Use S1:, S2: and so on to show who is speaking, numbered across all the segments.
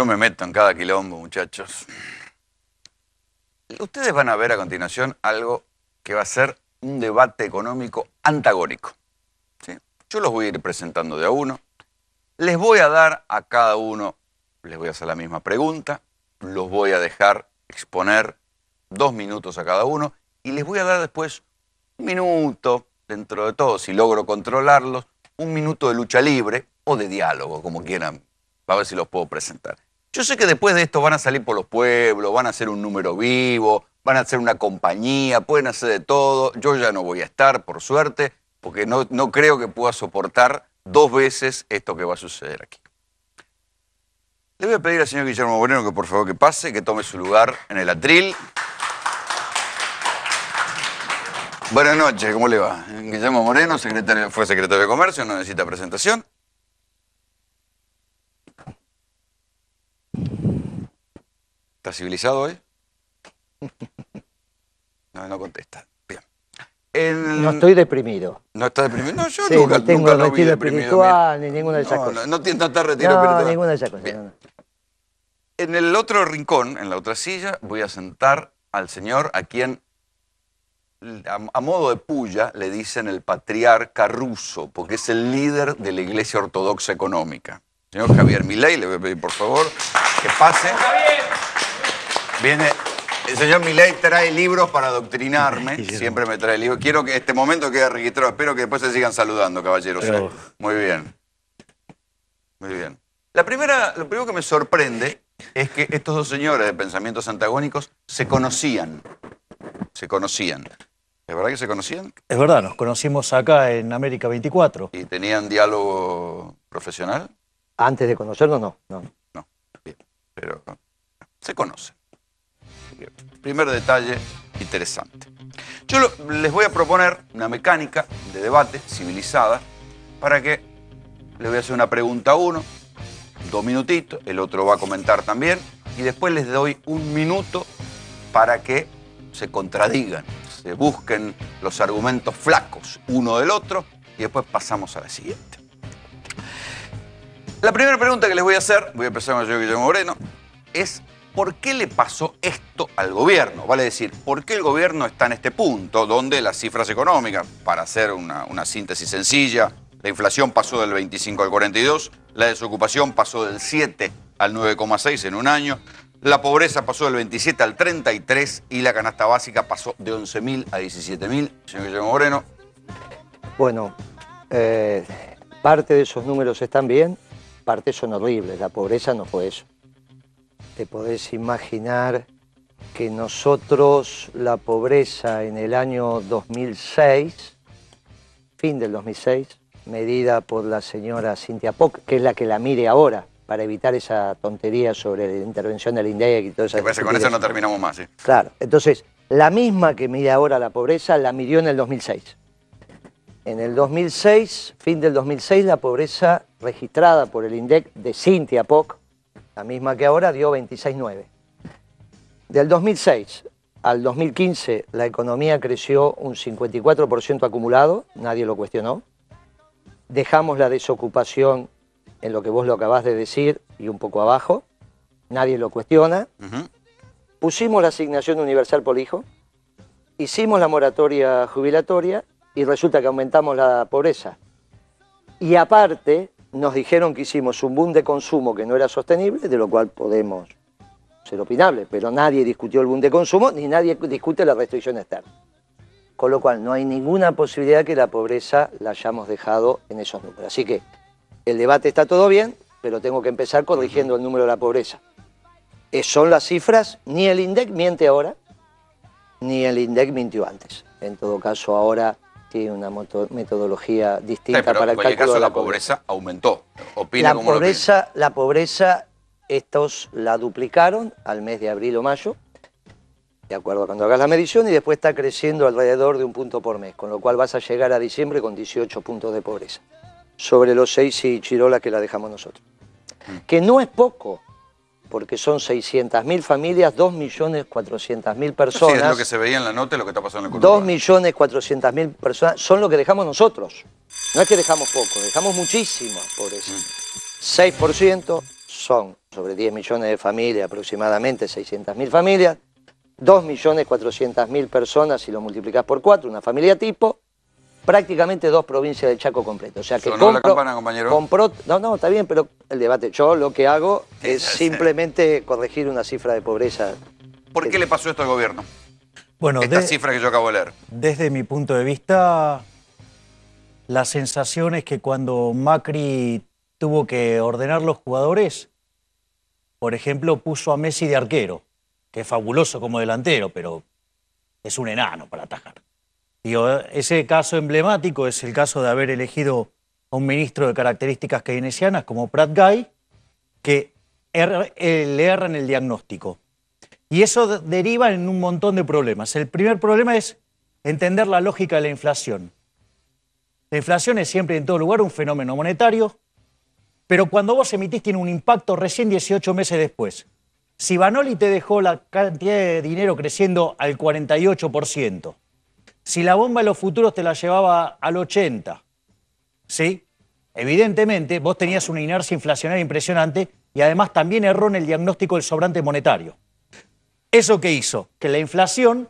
S1: Yo me meto en cada quilombo, muchachos. Ustedes van a ver a continuación algo que va a ser un debate económico antagónico. ¿sí? Yo los voy a ir presentando de a uno. Les voy a dar a cada uno, les voy a hacer la misma pregunta, los voy a dejar exponer dos minutos a cada uno y les voy a dar después un minuto, dentro de todo, si logro controlarlos, un minuto de lucha libre o de diálogo, como quieran. A ver si los puedo presentar. Yo sé que después de esto van a salir por los pueblos, van a hacer un número vivo, van a hacer una compañía, pueden hacer de todo. Yo ya no voy a estar, por suerte, porque no, no creo que pueda soportar dos veces esto que va a suceder aquí. Le voy a pedir al señor Guillermo Moreno que por favor que pase, que tome su lugar en el atril. Buenas noches, ¿cómo le va? Guillermo Moreno, secretario, fue secretario de Comercio, no necesita presentación. ¿Estás civilizado hoy? No, no contesta.
S2: Bien.
S1: No estoy deprimido. ¿No está deprimido?
S2: No, yo nunca, no tengo nunca retiro espiritual ni ninguna de esas no, cosas. No, no, no retiro espiritual. ninguna de esas cosas.
S1: en el otro rincón, en la otra silla, voy a sentar al señor a quien, a, modo de puya, le dicen el patriarca ruso, porque es el líder de la Iglesia Ortodoxa Económica. Señor Javier Milei, le voy a pedir por favor que pase. Viene. El señor Milei trae libros para adoctrinarme. Siempre me trae libros. Quiero que este momento quede registrado. Espero que después se sigan saludando, caballeros. Muy bien. Muy bien. La primera, lo primero que me sorprende es que estos dos señores de pensamientos antagónicos se conocían. Se conocían. ¿Es verdad que se conocían?
S3: Es verdad, nos conocimos acá en América 24.
S1: ¿Y tenían diálogo profesional?
S2: Antes de conocernos, no.
S1: No, no bien, pero se conocen primer detalle interesante. Yo les voy a proponer una mecánica de debate civilizada para que le voy a hacer una pregunta a uno, dos minutitos, el otro va a comentar también y después les doy un minuto para que se contradigan, se busquen los argumentos flacos uno del otro y después pasamos a la siguiente. La primera pregunta que les voy a hacer, voy a empezar con yo, Guillermo Moreno, es por qué le pasó esto al gobierno. Vale decir, por qué el gobierno está en este punto donde las cifras económicas, para hacer una, síntesis sencilla, la inflación pasó del 25 al 42, la desocupación pasó del 7 al 9,6 en un año, la pobreza pasó del 27 al 33 y la canasta básica pasó de 11.000 a 17.000. Señor Guillermo Moreno.
S2: Bueno, eh, parte de esos números están bien, parte son horribles. La pobreza no fue eso te podés imaginar que nosotros la pobreza en el año 2006, fin del 2006, medida por la señora Cintia Poc, que es la que la mire ahora, para evitar esa tontería sobre la intervención del INDEC y todo eso. Parece con eso no terminamos más, Claro, entonces, la misma que mide ahora la pobreza la midió en el 2006. En el 2006, fin del 2006, la pobreza registrada por el INDEC de Cintia Poc misma que ahora dio 26,9. Del 2006 al 2015 la economía creció un 54% acumulado, nadie lo cuestionó. Dejamos la desocupación en lo que vos lo acabás de decir y un poco abajo, nadie lo cuestiona. Pusimos la asignación universal por hijo, hicimos la moratoria jubilatoria y resulta que aumentamos la pobreza. Y aparte, nos dijeron que hicimos un boom de consumo que no era sostenible, de lo cual podemos ser opinables, pero nadie discutió el boom de consumo ni nadie discute la restricción externa. Con lo cual no hay ninguna posibilidad que la pobreza la hayamos dejado en esos números. Así que el debate está todo bien, pero tengo que empezar corrigiendo el número de la pobreza. Eh, son las cifras, ni el INDEC miente ahora, ni el INDEC mintió antes. En todo caso, ahora tiene una metodología distinta para el cálculo caso, de la, pobreza,
S1: aumentó. Opina la pobreza,
S2: la pobreza, estos la duplicaron al mes de abril o mayo, de acuerdo a cuando hagas la medición, y después está creciendo alrededor de un punto por mes, con lo cual vas a llegar a diciembre con 18 puntos de pobreza, sobre los 6 y Chirola que la dejamos nosotros. Mm. Que no es poco, porque son 600.000 familias, 2.400.000 personas. Sí, es lo que se
S1: veía en la nota, lo que está pasando en el
S2: 2.400.000 personas son lo que dejamos nosotros. No es que dejamos poco, dejamos muchísimo por eso 6% mm. son sobre 10 millones de familias, aproximadamente 600.000 familias, 2.400.000 personas si lo multiplicas por 4, una familia tipo, prácticamente dos provincias del Chaco completo. O sea que la campana, compañero. no, no, está bien, pero el debate. Yo lo que hago es simplemente corregir una cifra de pobreza. ¿Por qué le pasó esto al gobierno? Bueno, Esta cifra que yo acabo de leer.
S3: Desde mi punto de vista, la sensación es que cuando Macri tuvo que ordenar los jugadores, por ejemplo, puso a Messi de arquero, que es fabuloso como delantero, pero es un enano para atajar ese caso emblemático es el caso de haber elegido a un ministro de características keynesianas como Pratt Guy, que eh, le erran el diagnóstico. Y eso deriva en un montón de problemas. El primer problema es entender la lógica de la inflación. La inflación es siempre en todo lugar un fenómeno monetario, pero cuando vos emitís tiene un impacto recién 18 meses después. Si Banoli te dejó la cantidad de dinero creciendo al 48%, si la bomba de los futuros te la llevaba al 80, ¿sí? Evidentemente, vos tenías una inercia inflacionaria impresionante y además también erró en el diagnóstico del sobrante monetario. ¿Eso qué hizo? Que la inflación,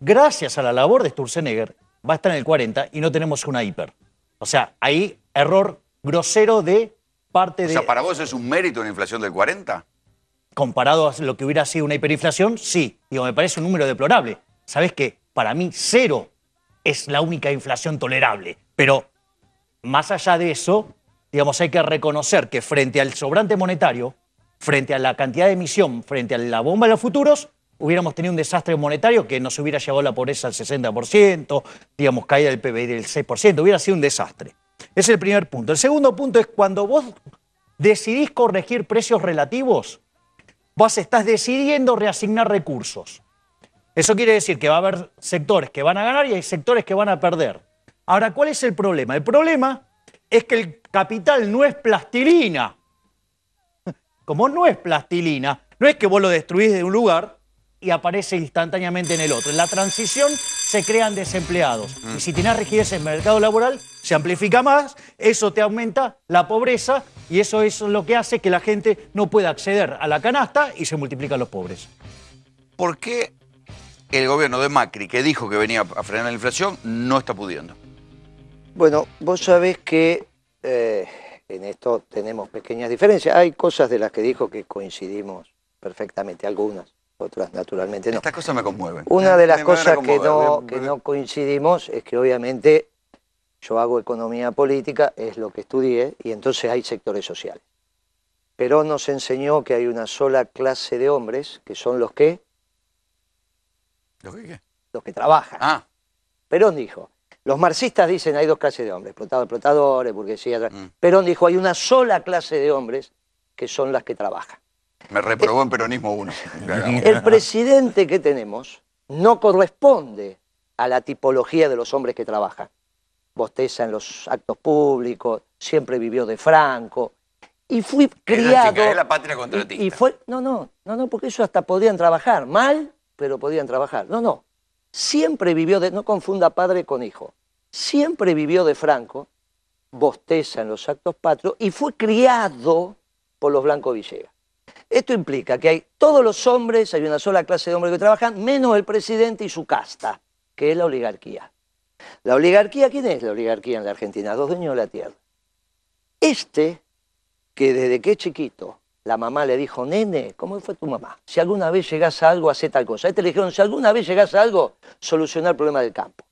S3: gracias a la labor de Sturzenegger, va a estar en el 40 y no tenemos una hiper. O sea, ahí error grosero de parte de... O sea, ¿para vos es un mérito una inflación del 40? Comparado a lo que hubiera sido una hiperinflación, sí. Digo, me parece un número deplorable. ¿Sabés qué? Para mí, cero es la única inflación tolerable. Pero más allá de eso, digamos, hay que reconocer que frente al sobrante monetario, frente a la cantidad de emisión, frente a la bomba de los futuros, hubiéramos tenido un desastre monetario que nos hubiera llevado la pobreza al 60%, digamos, caída del PBI del 6%, hubiera sido un desastre. Ese Es el primer punto. El segundo punto es cuando vos decidís corregir precios relativos, vos estás decidiendo reasignar recursos. Eso quiere decir que va a haber sectores que van a ganar y hay sectores que van a perder. Ahora, ¿cuál es el problema? El problema es que el capital no es plastilina. Como no es plastilina, no es que vos lo destruís de un lugar y aparece instantáneamente en el otro. En la transición se crean desempleados. Y si tienes rigidez en el mercado laboral, se amplifica más, eso te aumenta la pobreza y eso es lo que hace que la gente no pueda acceder a la canasta y se multiplican los pobres. ¿Por qué
S1: el gobierno de Macri, que dijo que venía a frenar la inflación, no está pudiendo.
S2: Bueno, vos sabés que eh, en esto tenemos pequeñas diferencias. Hay cosas de las que dijo que coincidimos perfectamente, algunas, otras naturalmente no. Estas cosas me conmueven. Una de las cosas que, no, que no coincidimos es que obviamente yo hago economía política, es lo que estudié, y entonces hay sectores sociales. Pero nos enseñó que hay una sola clase de hombres, que son los que ¿Los que trabajan. Ah. Perón dijo, los marxistas dicen hay dos clases de hombres, explotadores, explotadores, burguesía. Mm. Perón dijo, hay una sola clase de hombres que son las que trabajan.
S1: Me reprobó en Peronismo uno
S2: el presidente que tenemos no corresponde a la tipología de los hombres que trabajan. Bosteza en los actos públicos, siempre vivió de Franco. Y fui criado. La patria y, fue, no, no, no, no, porque ellos hasta podían trabajar mal pero podían trabajar. No, no. Siempre vivió de, no confunda padre con hijo, siempre vivió de Franco, bosteza en los actos patrios y fue criado por los Blanco Villegas. Esto implica que hay todos los hombres, hay una sola clase de hombres que trabajan, menos el presidente y su casta, que es la oligarquía. La oligarquía, ¿quién es la oligarquía en la Argentina? Dos dueños de la tierra. Este, que desde que es chiquito la mamá le dijo, nene, ¿cómo fue tu mamá? Si alguna vez llegas a algo, hace tal cosa. A este le dijeron, si alguna vez llegas a algo, solucionar el problema del campo.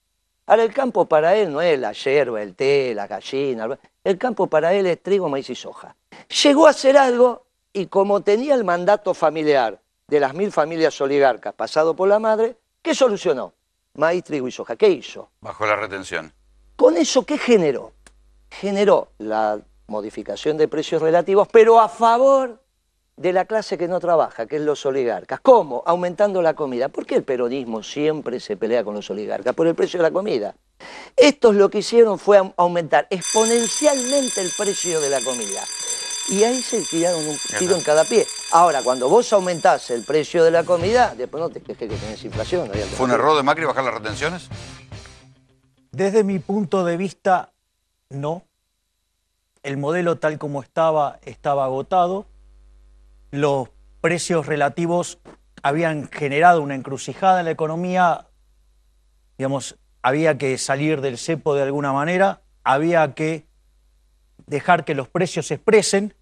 S2: Ahora, el campo para él no es la hierba, el té, la gallina. El campo para él es trigo, maíz y soja. Llegó a hacer algo y como tenía el mandato familiar de las mil familias oligarcas pasado por la madre, ¿qué solucionó? Maíz, trigo y soja. ¿Qué hizo?
S1: Bajó la retención.
S2: ¿Con eso qué generó? Generó la modificación de precios relativos, pero a favor de la clase que no trabaja, que es los oligarcas. ¿Cómo? Aumentando la comida. ¿Por qué el periodismo siempre se pelea con los oligarcas? Por el precio de la comida. Estos lo que hicieron fue aumentar exponencialmente el precio de la comida. Y ahí se tiraron un tiro en cada pie. Ahora, cuando vos aumentás el precio de la comida, después no te quejes que tenés inflación. ¿Fue
S1: un error de Macri bajar las retenciones?
S3: Desde mi punto de vista, no. El modelo tal como estaba, estaba agotado los precios relativos habían generado una encrucijada en la economía, digamos, había que salir del cepo de alguna manera, había que dejar que los precios se expresen,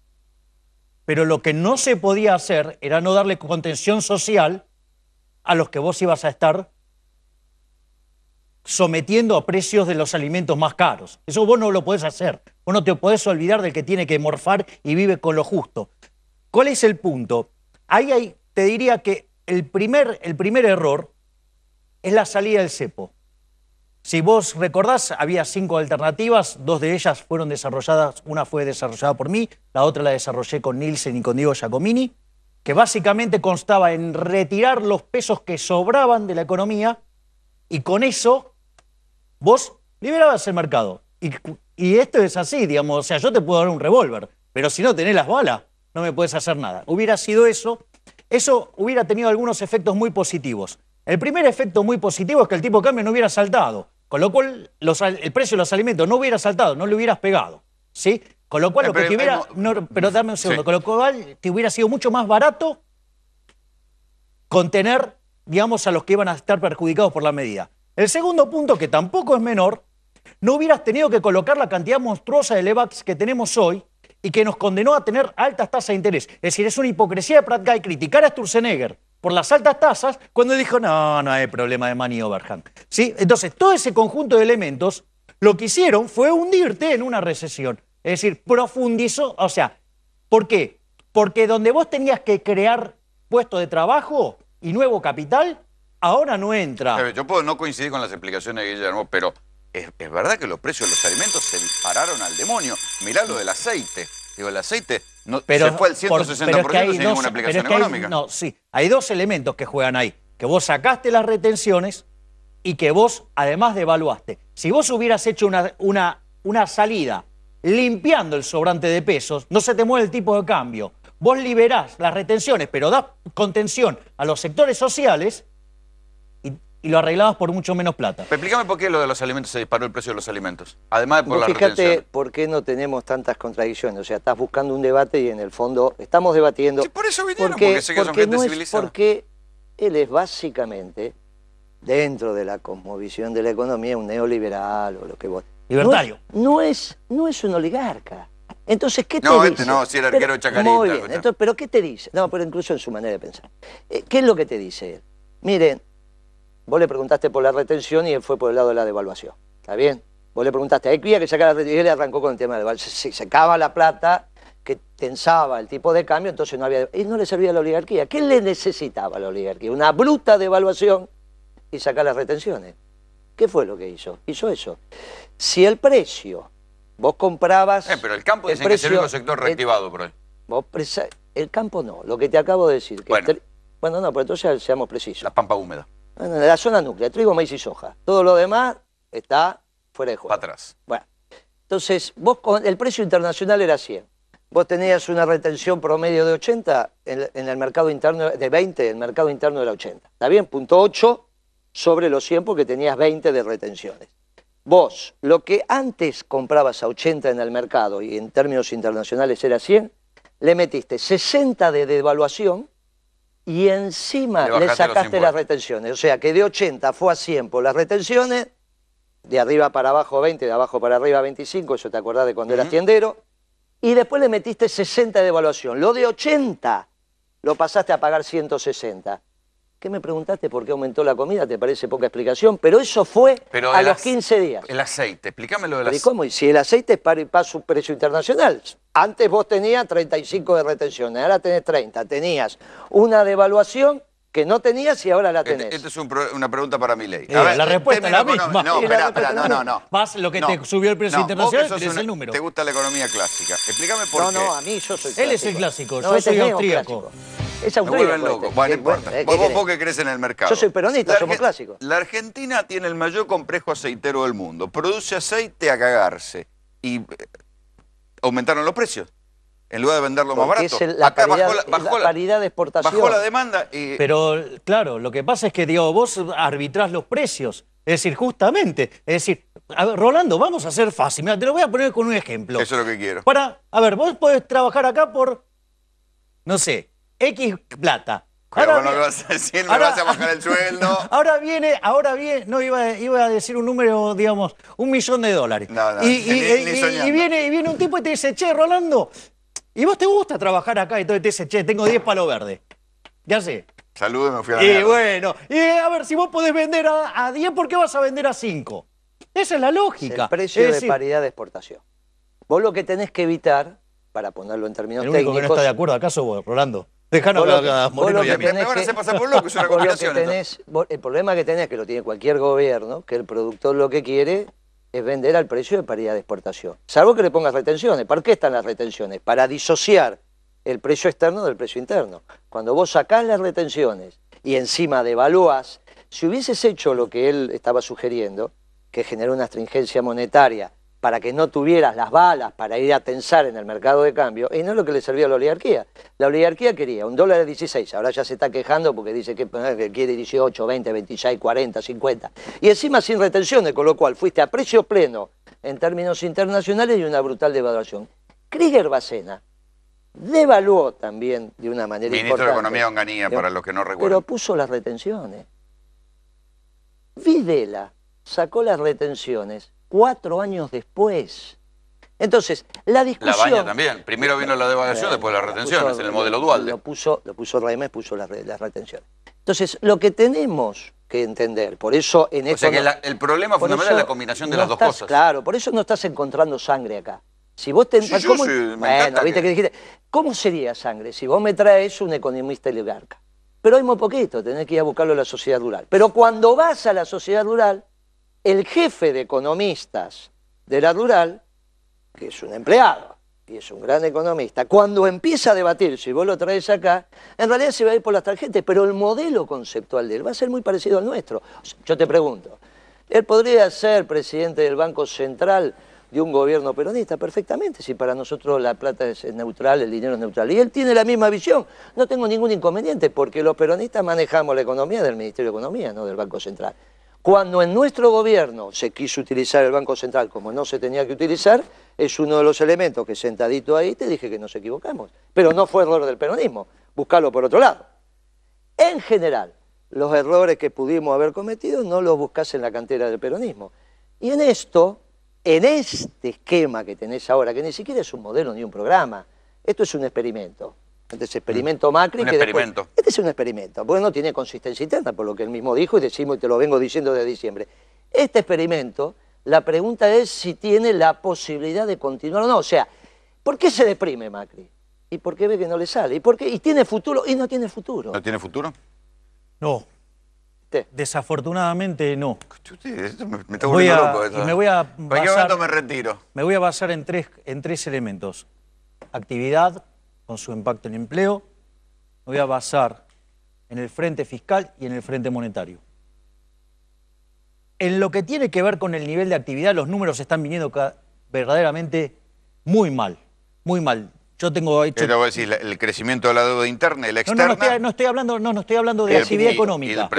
S3: pero lo que no se podía hacer era no darle contención social a los que vos ibas a estar sometiendo a precios de los alimentos más caros. Eso vos no lo podés hacer. Vos no te podés olvidar del que tiene que morfar y vive con lo justo. ¿Cuál es el punto? Ahí te diría que el primer, error es la salida del cepo. Si vos recordás, había cinco alternativas, dos de ellas fueron desarrolladas, una fue desarrollada por mí, la otra la desarrollé con Nielsen y con Diego Giacomini, que básicamente constaba en retirar los pesos que sobraban de la economía y con eso vos liberabas el mercado. Y, y esto es así, digamos, o sea, yo te puedo dar un revólver, pero si no tenés las balas, no me puedes hacer nada. Hubiera sido eso, eso hubiera tenido algunos efectos muy positivos. El primer efecto muy positivo es que el tipo de cambio no hubiera saltado, con lo cual el precio de los alimentos no hubiera saltado, no le hubieras pegado, ¿sí? Con lo cual lo que te hubiera, pero dame un segundo, con lo cual te hubiera sido mucho más barato contener, digamos, a los que iban a estar perjudicados por la medida. El segundo punto, que tampoco es menor, no hubieras tenido que colocar la cantidad monstruosa de LEVAX que tenemos hoy, y que nos condenó a tener altas tasas de interés. Es decir, es una hipocresía de Pratt criticar a Sturzenegger por las altas tasas cuando dijo, no, no hay problema de money overhang. ¿Sí? Entonces, todo ese conjunto de elementos lo que hicieron fue hundirte en una recesión. Es decir, profundizó, o sea, ¿por qué? Porque donde vos tenías que crear puestos de trabajo y nuevo capital, ahora no
S1: entra. yo puedo no coincidir con las explicaciones de Guillermo, pero es, verdad que los precios de los alimentos se dispararon al demonio. Mirá lo del aceite. Digo, el aceite se fue al 160% por, sin ninguna aplicación económica. no,
S3: sí. Hay dos elementos que juegan ahí. Que vos sacaste las retenciones y que vos además devaluaste. Si vos hubieras hecho una, una, una salida limpiando el sobrante de pesos, no se te mueve el tipo de cambio. Vos liberás las retenciones, pero das contención a los sectores sociales y lo arreglabas por mucho menos plata.
S1: explícame por qué lo de los alimentos se disparó el precio de los alimentos, además de por la fíjate
S2: por qué no tenemos tantas contradicciones, o sea, estás buscando un debate y en el fondo estamos debatiendo... Sí, por eso vinieron, porque, porque, sé que son gente civilizada. porque él es básicamente, dentro de la cosmovisión de la economía, un neoliberal o lo que vos... Libertario. No, es, no es un oligarca. Entonces, ¿qué te dice? No, este no, si era arquero Chacarita. Muy pero ¿qué te dice? No, pero incluso en su manera de pensar. Eh, ¿Qué es lo que te dice él? Miren, Vos le preguntaste por la retención y él fue por el lado de la devaluación. ¿Está bien? Vos le preguntaste, quería que sacar la retención? Y él arrancó con el tema de devaluación. Se sacaba la plata que tensaba el tipo de cambio, entonces no había... Y no le servía a la oligarquía. ¿Qué le necesitaba a la oligarquía? Una bruta devaluación y sacar las retenciones. ¿Qué fue lo que hizo? Hizo eso. Si el precio, vos comprabas... Eh, pero el campo el que es el sector reactivado por el campo no, lo que te acabo de decir. Que bueno, no, pero entonces seamos precisos. La pampa húmeda. En la zona núclea, trigo, maíz y soja. Todo lo demás está fuera de juego. Para atrás. Bueno, entonces, vos con, el precio internacional era 100. Vos tenías una retención promedio de 80, en, el mercado interno, de 20, el mercado interno era 80. ¿Está bien? Punto 8 sobre los 100 porque tenías 20 de retenciones. Vos, lo que antes comprabas a 80 en el mercado y en términos internacionales era 100, le metiste 60 de devaluación y encima le, sacaste las retenciones. O sea que de 80 fue a 100 las retenciones, de arriba para abajo 20, de abajo para arriba 25, eso te acordás de cuando eras tiendero, y después le metiste 60 de evaluación. Lo de 80 lo pasaste a pagar 160. ¿Qué me preguntaste por qué aumentó la comida? Te parece poca explicación, pero eso fue a los 15 días.
S1: El aceite, explícamelo del aceite.
S2: ¿Cómo? Si el aceite es para, su precio internacional. Antes vos tenías 35 de retención, ahora tenés 30. Tenías una devaluación que no tenías y ahora la este- tenés. Esta
S1: es una pregunta para mi ley. Eh, la respuesta es la misma. No, espera, no, no, no. Más lo que te
S2: subió
S3: el
S1: precio internacional, es es el número. Te gusta la economía clásica. Explícame por qué. No, no, a mí yo soy clásico. Él es el clásico, yo este soy austríaco.
S2: Es pues, este, Bueno, importa. Eh, vos, vos que
S1: crees en el mercado. Yo soy peronista, la somos clásicos. La Argentina tiene el mayor complejo aceitero del mundo. Produce aceite a cagarse. Y eh, aumentaron los precios. En lugar de venderlo más barato.
S3: bajó, la,
S2: de exportación. Bajó la demanda. Y...
S3: Pero claro, lo que pasa es que, digo, vos arbitrás los precios. Es decir, justamente, es decir, Rolando, vamos a hacer fácil. Mira, te lo voy a poner con un ejemplo. Eso es lo que quiero. Para, a ver, vos podés trabajar acá por, no sé, X plata. Pero ahora, vas a decir, me vas a bajar el sueldo. Ahora viene, ahora viene, no, iba, iba a decir un número, digamos, un millón de dólares. y, viene, y viene un tipo y te dice, che, Rolando, ¿y vos te gusta trabajar acá? Y entonces te dice, che, tengo 10 palos verdes. ¿Qué sé. Saludos, me fui a la Y bueno, y a
S2: ver, si vos podés vender a, 10, ¿por qué vas a vender a 5? Esa es la lógica. El precio de paridad de exportación. Vos lo que tenés que evitar, para ponerlo en términos el único técnicos... que no está de acuerdo
S3: acaso vos, Rolando? y a
S2: el problema que tenés, que lo tiene cualquier gobierno, que el productor lo que quiere es vender al precio de paridad de exportación. Salvo que le pongas retenciones. ¿Para qué están las retenciones? Para disociar el precio externo del precio interno. Cuando vos sacás las retenciones y encima devaluás, si hubieses hecho lo que él estaba sugiriendo, que generó una astringencia monetaria para que no tuvieras las balas para ir a tensar en el mercado de cambio, y no es lo que le servía a la oligarquía. La oligarquía quería un dólar de 16, ahora ya se está quejando porque dice que, quiere 18, 20, 26, 40, 50, y encima sin retenciones, con lo cual fuiste a precio pleno en términos internacionales y una brutal devaluación. Krieger Bacena devaluó también de una manera importante. Ministro de
S1: Economía para los que no recuerdan. Pero
S2: puso las retenciones. Videla sacó las retenciones cuatro años después. Entonces, la discusión... La baña también. Primero vino la devaluación, eh, después las retenciones, la en el modelo dual. Lo puso, lo puso la puso las, retenciones. Entonces, lo que tenemos que entender. Por eso en esto. O sea que el problema fundamental es la combinación de las dos cosas. Claro, por eso no estás encontrando sangre acá. Si vos te, sí, ¿cómo, viste que... dijiste, ¿cómo sería sangre si vos me traes un economista oligarca? Pero hay muy poquito, tenés que ir a buscarlo a la sociedad rural. Pero cuando vas a la sociedad rural, el jefe de economistas de la rural, que es un empleado y es un gran economista, cuando empieza a debatir, si vos lo traes acá, en realidad se va a ir por las tarjetas, pero el modelo conceptual de él va a ser muy parecido al nuestro. yo te pregunto, él podría ser presidente del Banco Central de un gobierno peronista perfectamente, si para nosotros la plata es neutral, el dinero es neutral. Y él tiene la misma visión, no tengo ningún inconveniente, porque los peronistas manejamos la economía del Ministerio de Economía, no del Banco Central. Cuando en nuestro gobierno se quiso utilizar el Banco Central como no se tenía que utilizar, es uno de los elementos que sentadito ahí te dije que nos equivocamos. Pero no fue error del peronismo, Buscalo por otro lado. En general, los errores que pudimos haber cometido no los buscas en la cantera del peronismo. Y en esto, en este esquema que tenés ahora, que ni siquiera es un modelo ni un programa, esto es un experimento. Entonces, mm. experimento Macri. este es un experimento, Bueno, no tiene consistencia interna, por lo que él mismo dijo y decimos, y te lo vengo diciendo desde diciembre. Este experimento, la pregunta es si tiene la posibilidad de continuar o no. O sea, ¿por qué se deprime Macri? ¿Y por qué ve que no le sale? ¿Y, por qué? ¿Y tiene futuro? ¿Y no tiene futuro?
S3: ¿No tiene futuro? No. Desafortunadamente no. me, voy a, basar, retiro? Me voy a basar en tres, en tres elementos. Actividad, con su impacto en empleo. Me voy a basar en el frente fiscal y en el frente monetario. En lo que tiene que ver con el nivel de actividad, los números están viniendo verdaderamente muy mal, muy mal. Yo tengo hecho... Pero vos
S1: decís, el crecimiento de la deuda interna y la externa... No, no,
S3: estoy, hablando, no, no estoy hablando de actividad económica.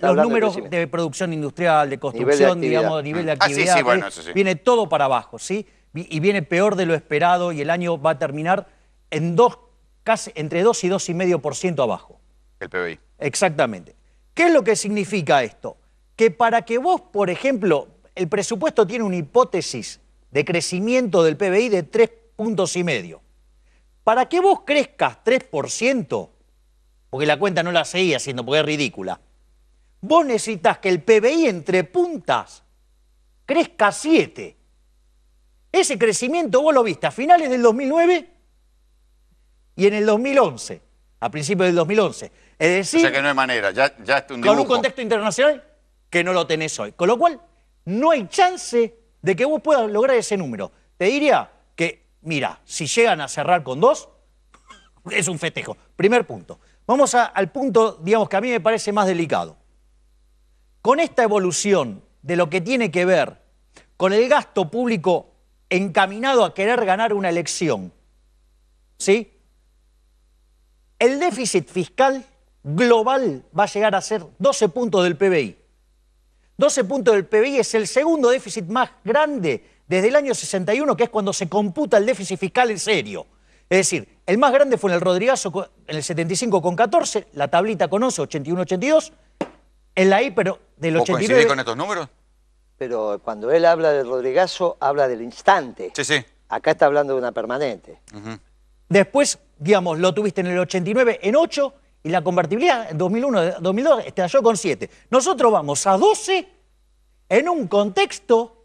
S3: los, números de producción industrial, de construcción, de nivel de actividad... Viene todo para abajo, ¿sí? Y viene peor de lo esperado y el año va a terminar en dos, casi entre 2 y 2,5% abajo. El PBI. Exactamente. ¿Qué es lo que significa esto? Que para que vos, por ejemplo, el presupuesto tiene una hipótesis de crecimiento del PBI de 3 puntos y medio. Para que vos crezcas 3%, porque la cuenta no la seguía haciendo porque es ridícula, vos necesitas que el PBI entre puntas crezca 7. Ese crecimiento vos lo viste a finales del 2009 y en el 2011, a principios del 2011. Es decir, o que no hay manera, ya, ya un Con un contexto internacional que no lo tenés hoy. Con lo cual, no hay chance de que vos puedas lograr ese número. Te diría que, mira, si llegan a cerrar con dos, es un festejo. Primer punto. Vamos al punto, digamos, que a mí me parece más delicado. Con esta evolución de lo que tiene que ver con el gasto público encaminado a querer ganar una elección, ¿sí? el déficit fiscal global va a llegar a ser 12 puntos del PBI. 12 puntos del PBI es el segundo déficit más grande desde el año 61, que es cuando se computa el déficit fiscal en serio. Es decir, el más grande fue en el Rodrigazo en el 75 con 14, la tablita con 11, 81, 82, en
S2: la pero del ¿Vos con estos números? Pero cuando él habla del Rodrigazo, habla del instante. Sí, sí. Acá está hablando de una permanente. Después, digamos, lo
S3: tuviste en el 89 en 8 y la convertibilidad en 2001, 2002 estalló con 7. Nosotros vamos a 12 en un contexto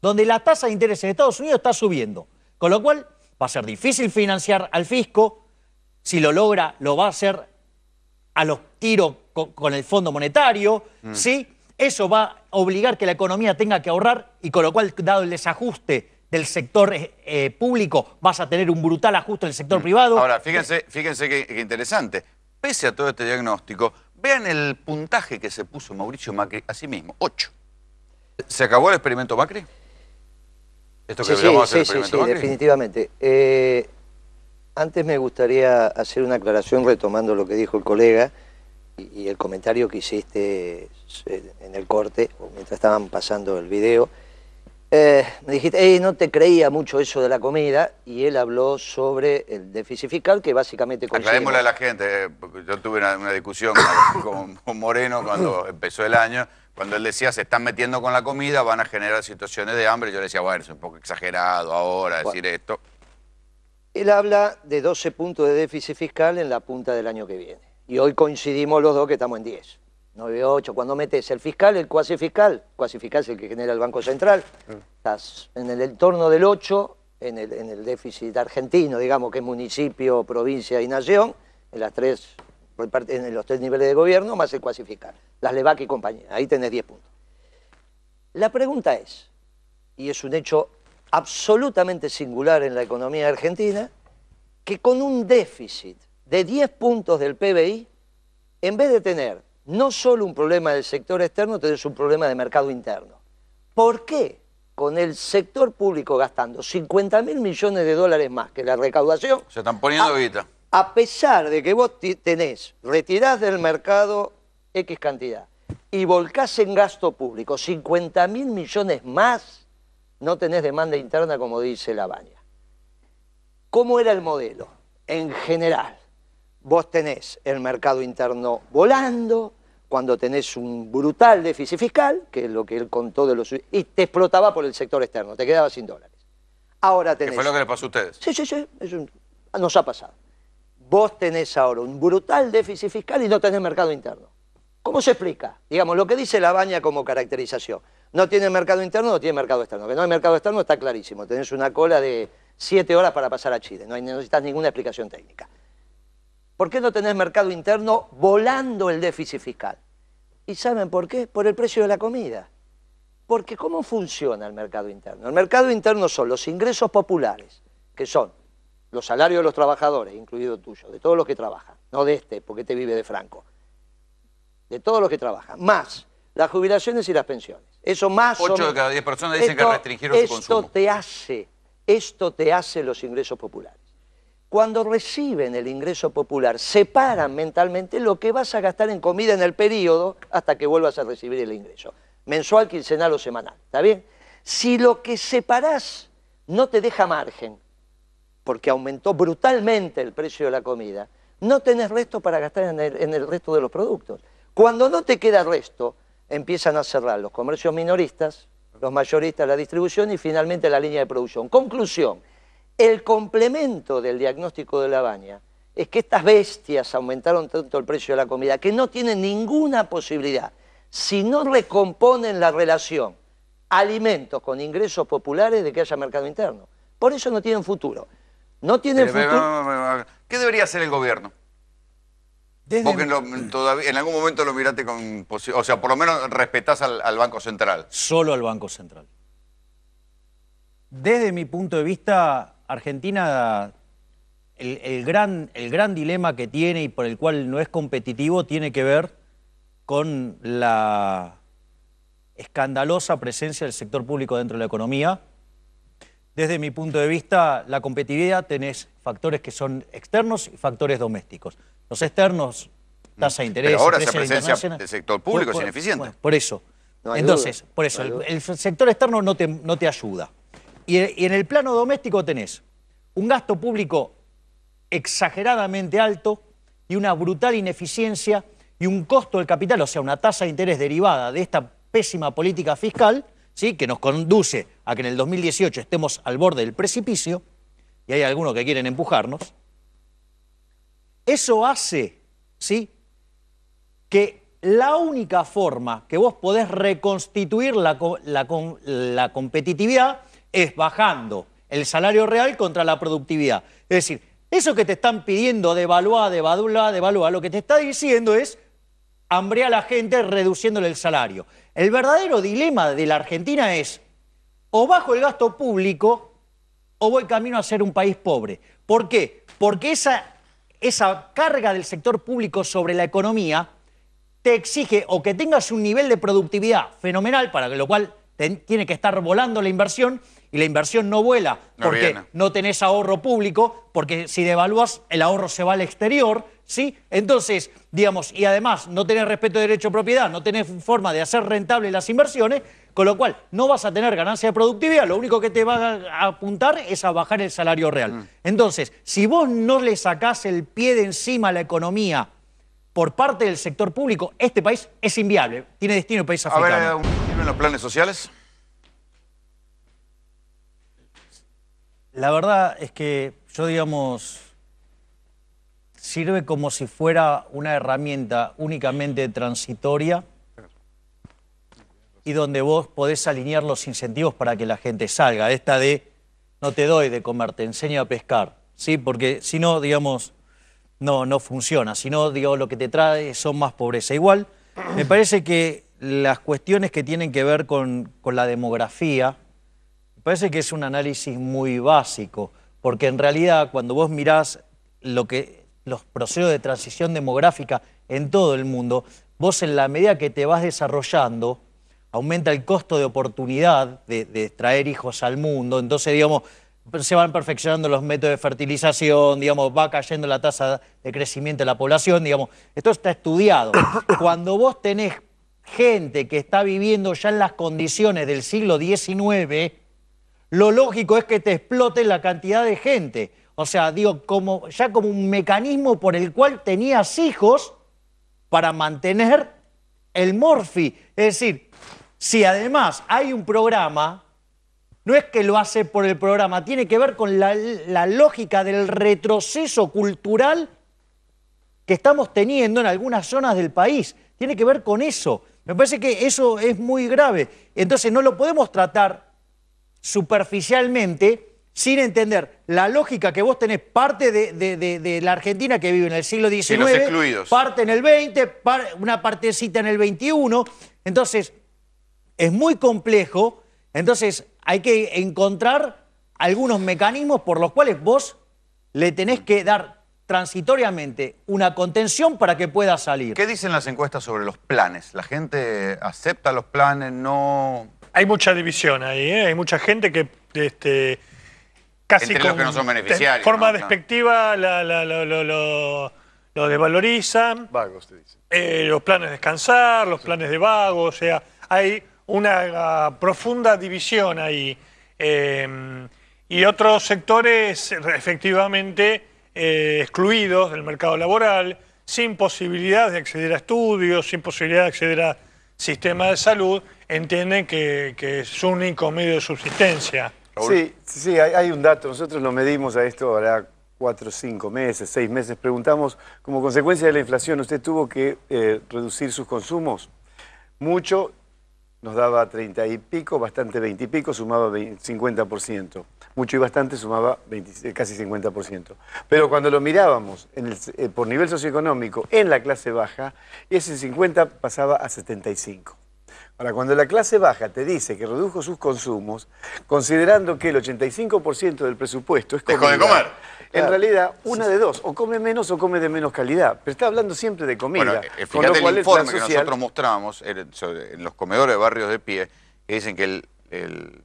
S3: donde la tasa de interés de Estados Unidos está subiendo, con lo cual va a ser difícil financiar al fisco, si lo logra lo va a hacer a los tiros con, el Fondo Monetario, mm. ¿sí? Eso va a obligar que la economía tenga que ahorrar y con lo cual, dado el desajuste del sector eh, eh, público, vas a tener un brutal ajuste el sector mm. privado. Ahora, fíjense,
S1: fíjense qué, interesante. Pese a todo este diagnóstico,
S3: vean el puntaje
S1: que se puso Mauricio Macri a sí mismo, 8. ¿Se acabó el experimento Macri?
S2: Esto que sí, sí, hacer sí, definitivamente. Eh, antes me gustaría hacer una aclaración retomando lo que dijo el colega y, y el comentario que hiciste en el corte, mientras estaban pasando el video. Eh, me dijiste, no te creía mucho eso de la comida, y él habló sobre el déficit fiscal, que básicamente Aclarémosle a la
S1: gente, eh, yo tuve una, discusión con, Moreno cuando empezó el año, cuando él decía, se están metiendo con la comida, van a generar situaciones de hambre, yo le decía, bueno, es un poco exagerado ahora decir esto.
S2: Él habla de 12 puntos de déficit fiscal en la punta del año que viene, y hoy coincidimos los dos que estamos en 10. 9-8, cuando metes el fiscal, el cuasi fiscal, cuasi fiscal es el que genera el Banco Central, estás en el entorno del 8, en el, en el déficit argentino, digamos que es municipio, provincia y nación, en las tres en los tres niveles de gobierno, más el cuasi fiscal, las LEVAC y compañía, ahí tenés 10 puntos. La pregunta es, y es un hecho absolutamente singular en la economía argentina, que con un déficit de 10 puntos del PBI, en vez de tener no solo un problema del sector externo, tenés un problema de mercado interno. ¿Por qué? Con el sector público gastando 50 mil millones de dólares más que la recaudación.
S1: Se están poniendo guita.
S2: A pesar de que vos tenés, retirás del mercado X cantidad y volcás en gasto público 50 mil millones más, no tenés demanda interna, como dice la ¿Cómo era el modelo? En general, vos tenés el mercado interno volando, cuando tenés un brutal déficit fiscal, que es lo que él contó de los... y te explotaba por el sector externo, te quedabas sin dólares. Ahora tenés... ¿Qué fue lo que le pasó a ustedes? Sí, sí, sí, nos ha pasado. Vos tenés ahora un brutal déficit fiscal y no tenés mercado interno. ¿Cómo se explica? Digamos, lo que dice la baña como caracterización. No tiene mercado interno, no tiene mercado externo. Que no hay mercado externo está clarísimo. Tenés una cola de siete horas para pasar a Chile. no necesitas ninguna explicación técnica. ¿Por qué no tenés mercado interno volando el déficit fiscal? ¿Y saben por qué? Por el precio de la comida. Porque ¿cómo funciona el mercado interno? El mercado interno son los ingresos populares, que son los salarios de los trabajadores, incluido tuyo, de todos los que trabajan, no de este, porque te este vive de franco, de todos los que trabajan, más las jubilaciones y las pensiones. Eso más 8 de cada 10 personas dicen que restringieron su consumo. te hace, esto te hace los ingresos populares cuando reciben el ingreso popular, separan mentalmente lo que vas a gastar en comida en el periodo hasta que vuelvas a recibir el ingreso, mensual, quincenal o semanal, ¿está bien? Si lo que separás no te deja margen, porque aumentó brutalmente el precio de la comida, no tenés resto para gastar en el, resto de los productos. Cuando no te queda resto, empiezan a cerrar los comercios minoristas, los mayoristas, la distribución y finalmente la línea de producción. Conclusión, el complemento del diagnóstico de la baña es que estas bestias aumentaron tanto el precio de la comida que no tienen ninguna posibilidad, si no recomponen la relación alimentos con ingresos populares de que haya mercado interno. Por eso no tienen futuro. No tienen futuro.
S1: ¿Qué debería hacer el gobierno? en, algún momento lo miraste con... O sea, por lo menos respetás al Banco Central.
S3: Solo al Banco Central. Desde mi punto de vista, Argentina, el, gran, el gran dilema que tiene y por el cual no es competitivo tiene que ver con la escandalosa presencia del sector público dentro de la economía. Desde mi punto de vista, la competitividad tenés factores que son externos y factores domésticos. Los externos, tasa de interés, Pero ahora esa presencia del sector público es ineficiente. Por, eso. Entonces, por eso, el, sector externo no te ayuda. Y, en el plano doméstico tenés un gasto público exageradamente alto y una brutal ineficiencia y un costo del capital, o sea, una tasa de interés derivada de esta pésima política fiscal, ¿sí? que nos conduce a que en el 2018 estemos al borde del precipicio, y hay algunos que quieren empujarnos, eso hace ¿sí? que la única forma que vos podés reconstituir la, la competitividad es bajando el salario real contra la productividad. Es decir, eso que te están pidiendo, devaluar, devaluar, devaluar, lo que te está diciendo es hambre a la gente reduciéndole el salario. El verdadero dilema de la Argentina es o bajo el gasto público o voy camino a ser un país pobre. ¿Por qué? Porque esa, esa carga del sector público sobre la economía te exige o que tengas un nivel de productividad fenomenal, para lo cual tiene que estar volando la inversión, y la inversión no vuela porque no tenés ahorro público, porque si devaluas el ahorro se va al exterior, ¿sí? Entonces, digamos, y además no tenés respeto de derecho a propiedad, no tenés forma de hacer rentables las inversiones, con lo cual no vas a tener ganancia de productividad, lo único que te va a apuntar es a bajar el salario real. Mm. Entonces, si vos no le sacás el pie de encima a la economía por parte del sector público, este país es inviable, tiene destino el país africano. A ver, ¿tienen eh, los planes sociales? La verdad es que yo, digamos, sirve como si fuera una herramienta únicamente transitoria y donde vos podés alinear los incentivos para que la gente salga. Esta de no te doy de comer, te enseño a pescar, ¿sí? Porque si no, digamos, no, no funciona. Si no, digo, lo que te trae son más pobreza. Igual, me parece que las cuestiones que tienen que ver con la demografía, parece que es un análisis muy básico, porque en realidad cuando vos mirás lo que, los procesos de transición demográfica en todo el mundo, vos en la medida que te vas desarrollando, aumenta el costo de oportunidad de, de traer hijos al mundo, entonces digamos, se van perfeccionando los métodos de fertilización, digamos, va cayendo la tasa de crecimiento de la población, digamos, esto está estudiado. Cuando vos tenés gente que está viviendo ya en las condiciones del siglo XIX, lo lógico es que te explote la cantidad de gente. O sea, digo, como, ya como un mecanismo por el cual tenías hijos para mantener el morfi. Es decir, si además hay un programa, no es que lo hace por el programa, tiene que ver con la, la lógica del retroceso cultural que estamos teniendo en algunas zonas del país. Tiene que ver con eso. Me parece que eso es muy grave. Entonces no lo podemos tratar superficialmente sin entender la lógica que vos tenés, parte de, la Argentina que vive en el siglo XIX, parte en el XX, una partecita en el XXI. Entonces, es muy complejo, entonces hay que encontrar algunos mecanismos por los cuales vos le tenés que dar transitoriamente una contención para que pueda salir. ¿Qué dicen las encuestas sobre los planes? ¿La gente acepta los planes? ¿No hay mucha división ahí, ¿eh? hay mucha gente que
S4: este,
S5: casi de forma
S4: despectiva la, lo, desvalorizan. Vagos, te dicen. Eh, los planes de descansar, los planes de vago, o sea, hay una profunda división ahí. Em, y otros sectores efectivamente eh, excluidos del mercado laboral, sin posibilidad de acceder a estudios, sin posibilidad de acceder a sistema de salud entienden que, es su único medio de subsistencia.
S6: Sí, sí, hay, un dato. Nosotros lo medimos a esto ahora cuatro, cinco meses, seis meses. Preguntamos, como consecuencia de la inflación, ¿usted tuvo que eh, reducir sus consumos? Mucho nos daba 30 y pico, bastante 20 y pico, sumaba 50%. Mucho y bastante sumaba eh, casi 50%. Pero cuando lo mirábamos eh, por nivel socioeconómico en la clase baja, ese 50 pasaba a 75. Ahora, cuando la clase baja te dice que redujo sus consumos, considerando que el 85% del presupuesto es comida, ¡Dejo de comer. En realidad, una de dos, o come menos o come de menos calidad. Pero está hablando siempre de comida. Bueno, eh, el informe que nosotros
S1: mostramos en, los comedores de barrios de pie, que dicen que,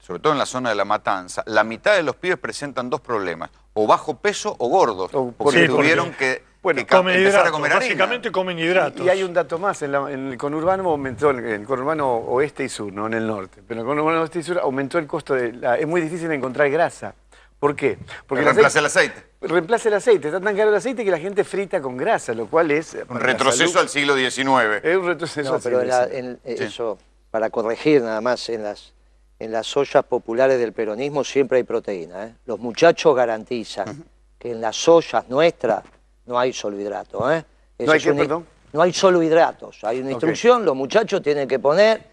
S1: sobre todo en la zona de la matanza, la mitad de los pibes presentan dos problemas, o bajo peso o gordos, porque tuvieron que
S7: empezar a comer básicamente comen hidratos. Y, hay
S6: un dato más, en, el conurbano aumentó, el conurbano oeste y sur, no en el norte, pero en el conurbano oeste y sur aumentó el costo de... La, es muy difícil encontrar grasa. ¿Por qué? Porque el el aceite reemplaza el aceite. Está tan caro el aceite que
S2: la gente frita con grasa, lo cual es... Eh, un retroceso al
S1: siglo XIX. Es un retroceso al pero eh, eso,
S2: para corregir nada más, en las, en las ollas populares del peronismo siempre hay proteína. ¿eh? Los muchachos garantizan que en las ollas nuestras no hay solo hidratos. ¿No hay qué, perdón? No hay solo hidratos. Hay una instrucción, los muchachos tienen que poner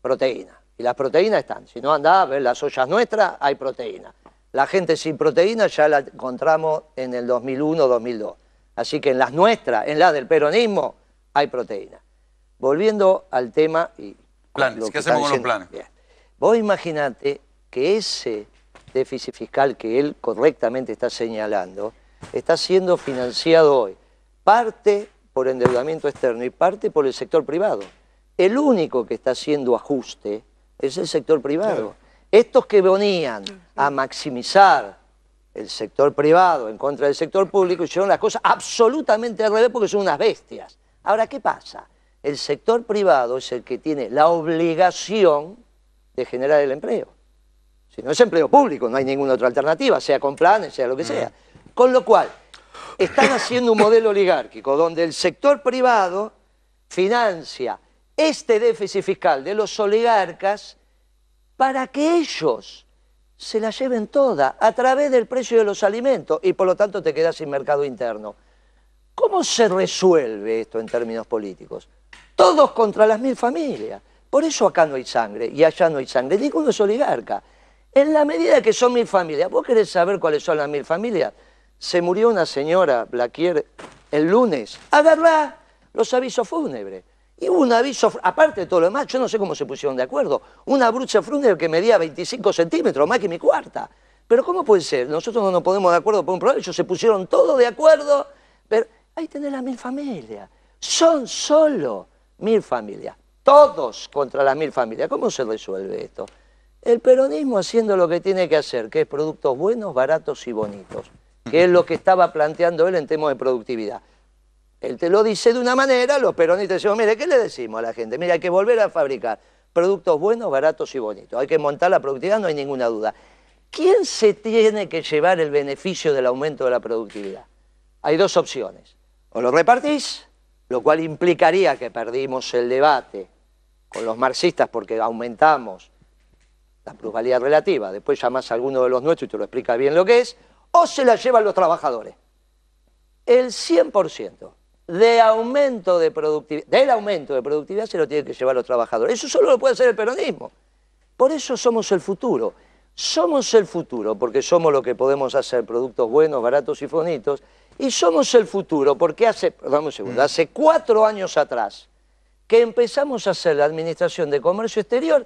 S2: proteína. Y las proteínas están. Si no andás a ver las ollas nuestras, hay proteína. La gente sin proteína ya la encontramos en el 2001-2002. Así que en las nuestras, en las del peronismo, hay proteína. Volviendo al tema... Y planes, ¿qué hacemos con los planes? Vos imaginate que ese déficit fiscal que él correctamente está señalando está siendo financiado hoy, parte por endeudamiento externo y parte por el sector privado. El único que está haciendo ajuste es el sector privado. Estos que venían a maximizar el sector privado en contra del sector público hicieron las cosas absolutamente al revés porque son unas bestias. Ahora, ¿qué pasa? El sector privado es el que tiene la obligación de generar el empleo. Si no es empleo público, no hay ninguna otra alternativa, sea con planes, sea lo que mm. sea. Con lo cual, están haciendo un modelo oligárquico donde el sector privado financia este déficit fiscal de los oligarcas para que ellos se la lleven toda a través del precio de los alimentos y por lo tanto te quedas sin mercado interno. ¿Cómo se resuelve esto en términos políticos? Todos contra las mil familias. Por eso acá no hay sangre y allá no hay sangre. Ninguno es oligarca. En la medida que son mil familias, vos querés saber cuáles son las mil familias. Se murió una señora Blaquier el lunes. Agarrá los avisos fúnebres. Y hubo un aviso, aparte de todo lo demás, yo no sé cómo se pusieron de acuerdo. Una brucha fruner que medía 25 centímetros, más que mi cuarta. Pero ¿cómo puede ser? Nosotros no nos ponemos de acuerdo por un problema, ellos se pusieron todos de acuerdo. Pero ahí tenés las mil familias. Son solo mil familias. Todos contra las mil familias. ¿Cómo se resuelve esto? El peronismo haciendo lo que tiene que hacer, que es productos buenos, baratos y bonitos, que es lo que estaba planteando él en temas de productividad. Él te lo dice de una manera, los peronistas decimos, mire, ¿qué le decimos a la gente? Mire, hay que volver a fabricar productos buenos, baratos y bonitos. Hay que montar la productividad, no hay ninguna duda. ¿Quién se tiene que llevar el beneficio del aumento de la productividad? Hay dos opciones. O lo repartís, lo cual implicaría que perdimos el debate con los marxistas porque aumentamos la plusvalía relativa. Después llamás a alguno de los nuestros y te lo explica bien lo que es. O se la llevan los trabajadores. El 100% de aumento de productividad, del aumento de productividad se lo tienen que llevar los trabajadores. Eso solo lo puede hacer el peronismo. Por eso somos el futuro. Somos el futuro porque somos lo que podemos hacer, productos buenos, baratos y bonitos. Y somos el futuro porque hace, mm. hace cuatro años atrás que empezamos a hacer la Administración de Comercio Exterior,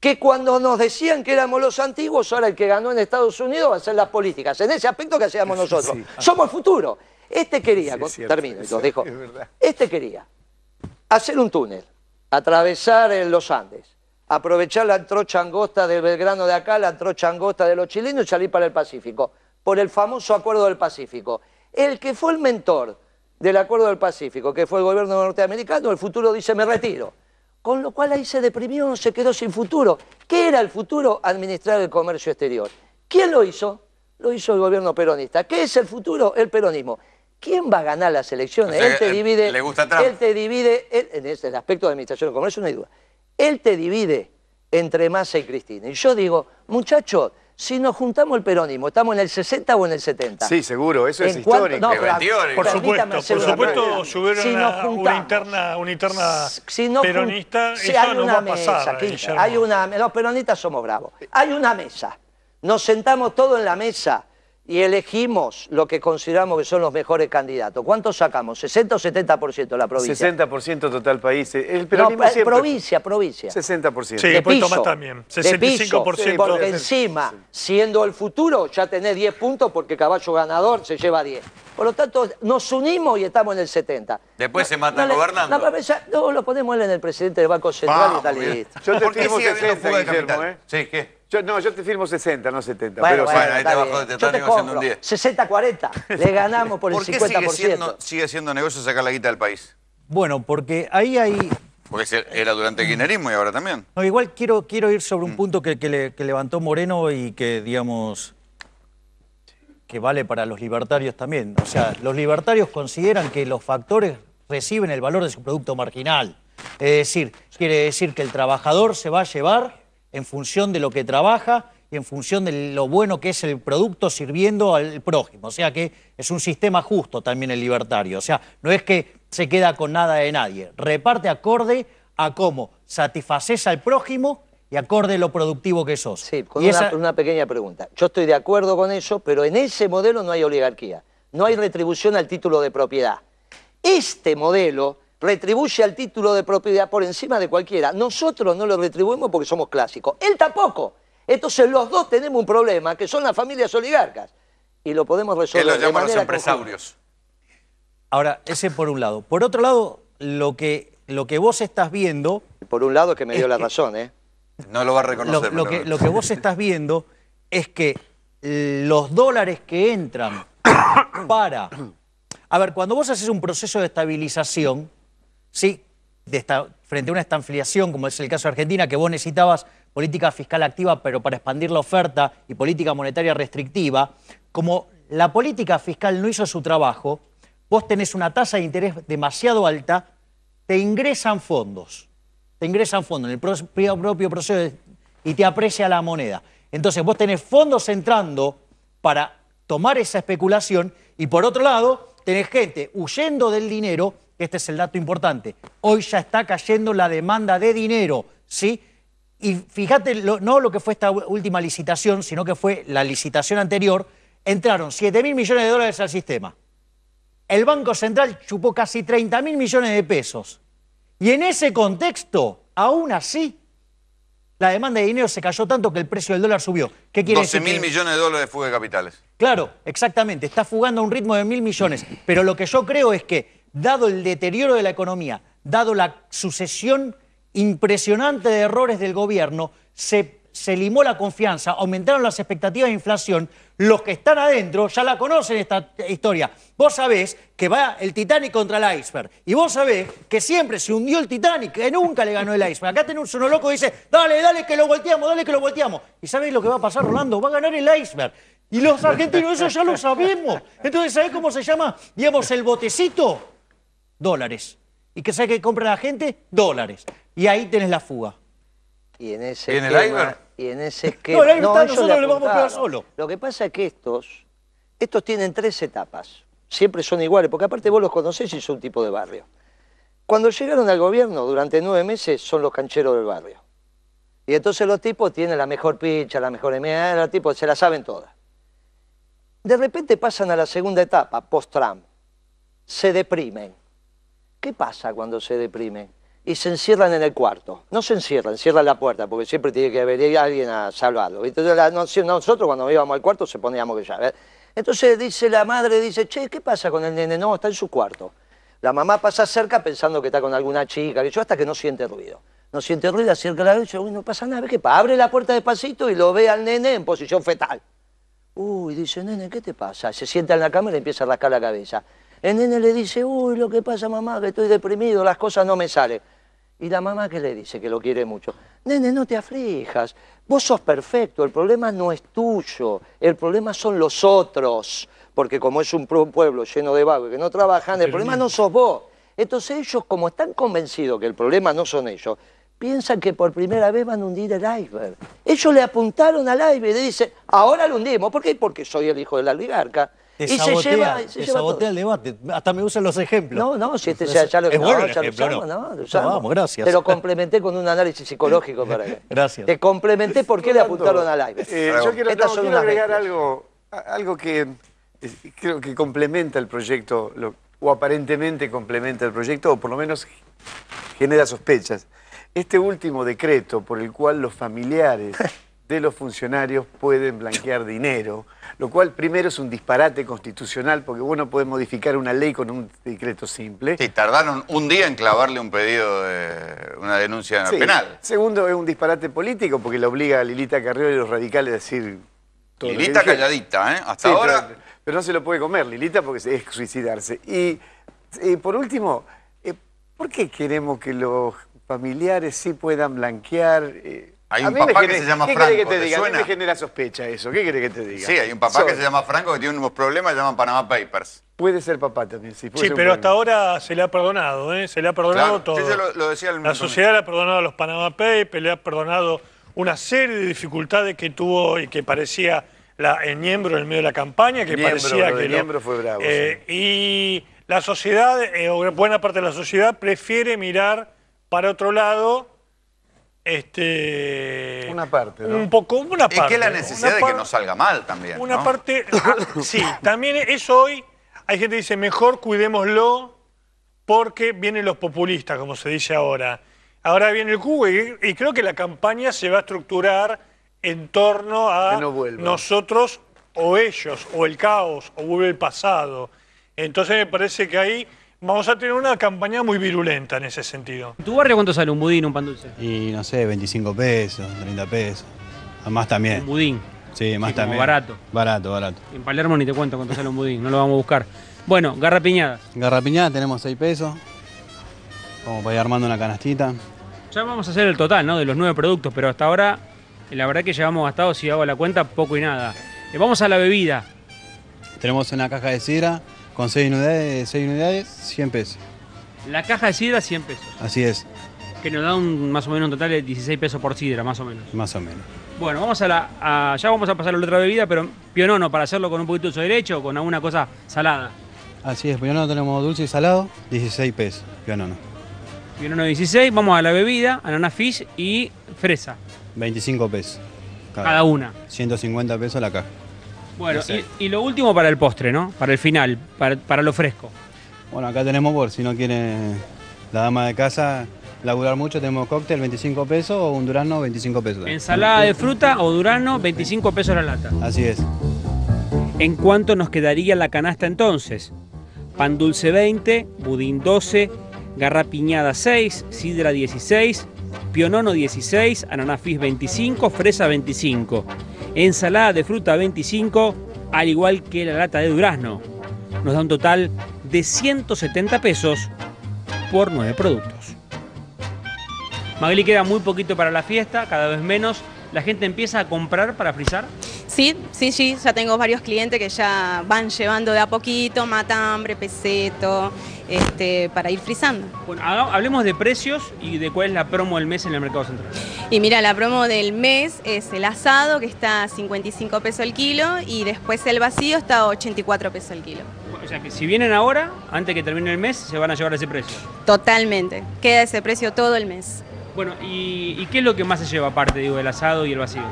S2: que cuando nos decían que éramos los antiguos, ahora el que ganó en Estados Unidos va a hacer las políticas. En ese aspecto que hacíamos nosotros. Somos el futuro. Este quería, termino Este quería hacer un túnel, atravesar eh, los Andes, aprovechar la trocha angosta del Belgrano de acá, la trocha angosta de los chilenos y salir para el Pacífico, por el famoso Acuerdo del Pacífico. El que fue el mentor del Acuerdo del Pacífico, que fue el gobierno norteamericano, el futuro dice me retiro. Con lo cual ahí se deprimió, se quedó sin futuro. ¿Qué era el futuro? Administrar el comercio exterior. ¿Quién lo hizo? Lo hizo el gobierno peronista. ¿Qué es el futuro? El peronismo. ¿Quién va a ganar las elecciones? Eh, él te divide. Le Él te divide. en el aspecto de administración de comercio no hay duda. Él te divide entre Massa y Cristina. Y yo digo, muchachos, si nos juntamos el peronismo, ¿estamos en el 60 o en el 70?
S6: Sí, seguro, eso es histórico. No, por supuesto, si una,
S2: una, interna, peronista, eso no va a pasar. Eh, los peronistas somos bravos. Hay una mesa, nos sentamos todos en la mesa y elegimos lo que consideramos que son los mejores candidatos. cuánto sacamos? ¿60 o 70% la provincia?
S6: 60% total país. El provincia,
S2: provincia. 60%. Sí, de piso, también. 65%. De porque encima, siendo el futuro, ya tenés 10 puntos porque caballo ganador se lleva 10. Por lo tanto, nos unimos y estamos en el 70.
S6: Después se mata no, gobernando.
S2: No, no, lo ponemos él en el presidente del Banco Central y tal y Yo te firmo 60, ¿eh?
S6: Sí, ¿qué? no, yo te firmo 60, no 70. pero bueno, ahí te bajó, te un 10.
S2: 60-40, le ganamos por, el 50%.
S1: sigue siendo, negocio sacar la guita del país?
S2: Bueno, porque ahí hay...
S1: Porque era durante el guinerismo y ahora también.
S3: No, igual quiero, quiero ir sobre un mm. punto que, que levantó Moreno y que, digamos, que vale para los libertarios también. O sea, los libertarios consideran que los factores reciben el valor de su producto marginal. Es decir, quiere decir que el trabajador se va a llevar en función de lo que trabaja y en función de lo bueno que es el producto sirviendo al prójimo. O sea que es un sistema justo también el libertario. O sea, no es que se queda con nada de nadie. Reparte acorde a cómo satisfaces al prójimo y acorde a lo productivo que sos. Sí, con una
S2: pequeña pregunta. Yo estoy de acuerdo con eso, pero en ese modelo no hay oligarquía, no hay retribución al título de propiedad. Este modelo retribuye al título de propiedad por encima de cualquiera. Nosotros no lo retribuimos porque somos clásicos. Él tampoco. Entonces los dos tenemos un problema, que son las familias oligarcas. Y lo podemos resolver. Él empresarios.
S3: Ahora, ese por un lado. Por otro lado, lo que, lo que vos estás viendo...
S2: Por un lado que me dio la razón, ¿eh? No lo va a reconocer. que,
S3: lo que vos estás viendo es que los dólares que entran para... A ver, cuando vos haces un proceso de estabilización, sí, frente a una estanfiliación, como es el caso de Argentina, que vos necesitabas política fiscal activa, pero para expandir la oferta y política monetaria restrictiva, como la política fiscal no hizo su trabajo, vos tenés una tasa de interés demasiado alta, te ingresan fondos, te ingresan fondos en el propio, proceso y te aprecia la moneda. Entonces vos tenés fondos entrando para tomar esa especulación y por otro lado tenés gente huyendo del dinero este es el dato importante, hoy ya está cayendo la demanda de dinero, ¿sí? Y fíjate, no lo que fue esta última licitación, sino que fue la licitación anterior, entraron 7 mil millones de dólares al sistema. El Banco Central chupó casi 30 mil millones de pesos. Y en ese contexto, aún así, la demanda de dinero se cayó tanto que el precio del dólar subió. ¿Qué quiere 12 mil
S1: millones de dólares de fuga de capitales.
S3: Claro, exactamente. Está fugando a un ritmo de mil millones. Pero lo que yo creo es que dado el deterioro de la economía, dado la sucesión impresionante de errores del gobierno, se, se, limó la confianza, aumentaron las expectativas de inflación, los que están adentro ya la conocen esta historia. Vos sabés que va el Titanic contra el iceberg. Y vos sabés que siempre se hundió el Titanic, que nunca le ganó el iceberg. Acá tenés un loco que dice, dale, dale, que lo volteamos, dale, que lo volteamos. ¿Y sabés lo que va a pasar, Rolando? Va a ganar el iceberg. Y los argentinos, eso ya lo sabemos. Entonces, ¿sabés cómo se llama, digamos, el botecito? dólares. ¿Y qué sabe que compra la gente? Dólares. Y ahí
S2: tenés la fuga. Y en ese ¿Y en Y en ese esquema... No, el no, nosotros le vamos a pegar solo. Lo que pasa es que estos, estos tienen tres etapas. Siempre son iguales, porque aparte vos los conocés y son un tipo de barrio. Cuando llegaron al gobierno durante nueve meses son los cancheros del barrio. Y entonces los tipos tienen la mejor picha, la mejor MA, los tipos se la saben todas. De repente pasan a la segunda etapa, post-Trump. Se deprimen ¿Qué pasa cuando se deprime? Y se encierran en el cuarto. No se encierran, cierran la puerta, porque siempre tiene que haber alguien a salvarlo. Entonces, nosotros cuando íbamos al cuarto se poníamos que ya. Entonces dice la madre, dice, che, ¿qué pasa con el nene? No, está en su cuarto. La mamá pasa cerca pensando que está con alguna chica, que yo hasta que no siente ruido. No siente ruido, acerca la dice, uy, no pasa nada, ¿qué pasa? Abre la puerta despacito y lo ve al nene en posición fetal. Uy, dice, nene, ¿qué te pasa? Se sienta en la cama y le empieza a rascar la cabeza. El nene le dice, uy, lo que pasa mamá, que estoy deprimido, las cosas no me salen. Y la mamá que le dice que lo quiere mucho, nene, no te aflijas, vos sos perfecto, el problema no es tuyo, el problema son los otros, porque como es un pueblo lleno de vagos que no trabajan, el problema no sos vos. Entonces ellos, como están convencidos que el problema no son ellos, piensan que por primera vez van a hundir el iceberg. Ellos le apuntaron al iceberg y le dicen, ahora lo hundimos. ¿Por qué? Porque soy el hijo del oligarca. Te y se lleva, el debate. Hasta me usan los ejemplos. No, no, si este, ya, lo, usamos, ya lo usamos, no. vamos, gracias. Te lo complementé con un análisis psicológico para que. Gracias. Te complementé porque le apuntaron al aire. Eh, yo quiero,
S6: agregar algo, algo que creo que complementa el proyecto, o aparentemente complementa el proyecto, o por lo menos genera sospechas. Este último decreto por el cual los familiares de los funcionarios pueden blanquear dinero, lo cual primero es un disparate constitucional porque vos puede modificar una ley con un decreto simple.
S1: Sí, tardaron un día en clavarle un pedido de una denuncia penal.
S6: Segundo, es un disparate político porque le obliga a Lilita Carrió y los radicales a decir... Lilita calladita,
S1: ¿eh? Hasta ahora...
S6: Pero, no se lo puede comer Lilita porque es suicidarse. Y, por último, eh, ¿por qué queremos que los familiares sí puedan blanquear... Eh, hay un papá que se llama Franco. ¿Qué te, genera sospecha eso. ¿Qué
S1: quiere que te diga? Sí, hay un papá que se llama Franco que tiene unos problemas, se llaman Panama Papers.
S6: Puede ser papá también,
S1: sí. sí, pero hasta
S4: ahora se le ha perdonado, ¿eh? Se le ha perdonado todo.
S1: lo, decía el La sociedad
S4: le ha perdonado a los Panama Papers, le ha perdonado una serie de dificultades que tuvo y que parecía el miembro en el medio de la campaña, que parecía que... El miembro fue
S6: bravo. Eh,
S4: y la sociedad, eh, o buena parte de la sociedad, prefiere mirar para otro lado este, una parte, ¿no? Un poco, una parte. Es que la necesidad de que no salga mal también. Una parte,
S1: ah, sí,
S4: también es hoy hay gente que dice, mejor cuidémoslo porque vienen los populistas, como se dice ahora. Ahora viene el cubo y, creo que la campaña se va a estructurar en torno a nosotros o ellos, o el caos, o vuelve el pasado. Entonces me parece que ahí Vamos a tener una campaña muy virulenta en ese sentido.
S5: ¿En tu barrio cuánto sale un budín, un pan dulce?
S8: Y no sé, 25 pesos, 30 pesos. Ah, más también. Un budín. Sí, más también. Barato.
S5: Barato, barato. En Palermo ni te cuento cuánto sale un budín, no lo vamos a buscar. Bueno, Garra piñada, tenemos 6 pesos. Vamos para ir armando una canastita. Ya vamos a hacer el total, ¿no? De los nueve productos, pero hasta ahora, la verdad que llevamos gastado, si hago la cuenta, poco y nada. Eh, vamos a la bebida.
S8: Tenemos una caja de cera. Con 6 unidades, unidades, 100 pesos.
S5: La caja de sidra, 100 pesos. Así es. Que nos da un, más o menos un total de 16 pesos por sidra, más o menos. Más o menos. Bueno, vamos a la. ya vamos a pasar a la otra bebida, pero pionono para hacerlo con un poquito de derecho o con alguna cosa salada.
S8: Así es, pionono tenemos dulce y salado, 16 pesos, pionono.
S5: Pionono 16, vamos a la bebida, ananá fish y fresa. 25 pesos. Cada, cada una. 150 pesos la caja. Bueno, y, lo último para el postre, ¿no? Para el final, para, lo fresco.
S8: Bueno, acá tenemos por, si no quiere la dama de casa laburar mucho, tenemos cóctel 25 pesos o un durano 25 pesos.
S5: Ensalada de fruta o durano, 25 pesos la lata. Así es. ¿En cuánto nos quedaría la canasta entonces? Pan dulce 20, budín 12, garra piñada, 6, sidra 16, pionono 16, ananafis 25, fresa 25 ensalada de fruta 25, al igual que la lata de durazno. Nos da un total de 170 pesos por 9 productos. Magli, queda muy poquito para la fiesta, cada vez menos. ¿La gente empieza a comprar para frizar? Sí,
S8: sí, sí. Ya tengo varios clientes que ya van llevando de a poquito, matambre, peseto, este, para ir frisando.
S5: hablemos de precios y de cuál es la promo del mes en el mercado central.
S8: Y mira, la promo del mes es el asado, que está a 55 pesos el kilo, y después el vacío está a 84 pesos el kilo.
S5: O sea que si vienen ahora, antes que termine el mes, se van a llevar ese precio.
S8: Totalmente, queda ese precio todo el mes.
S5: Bueno, ¿y, qué es lo que más se lleva aparte, digo, el asado y el vacío?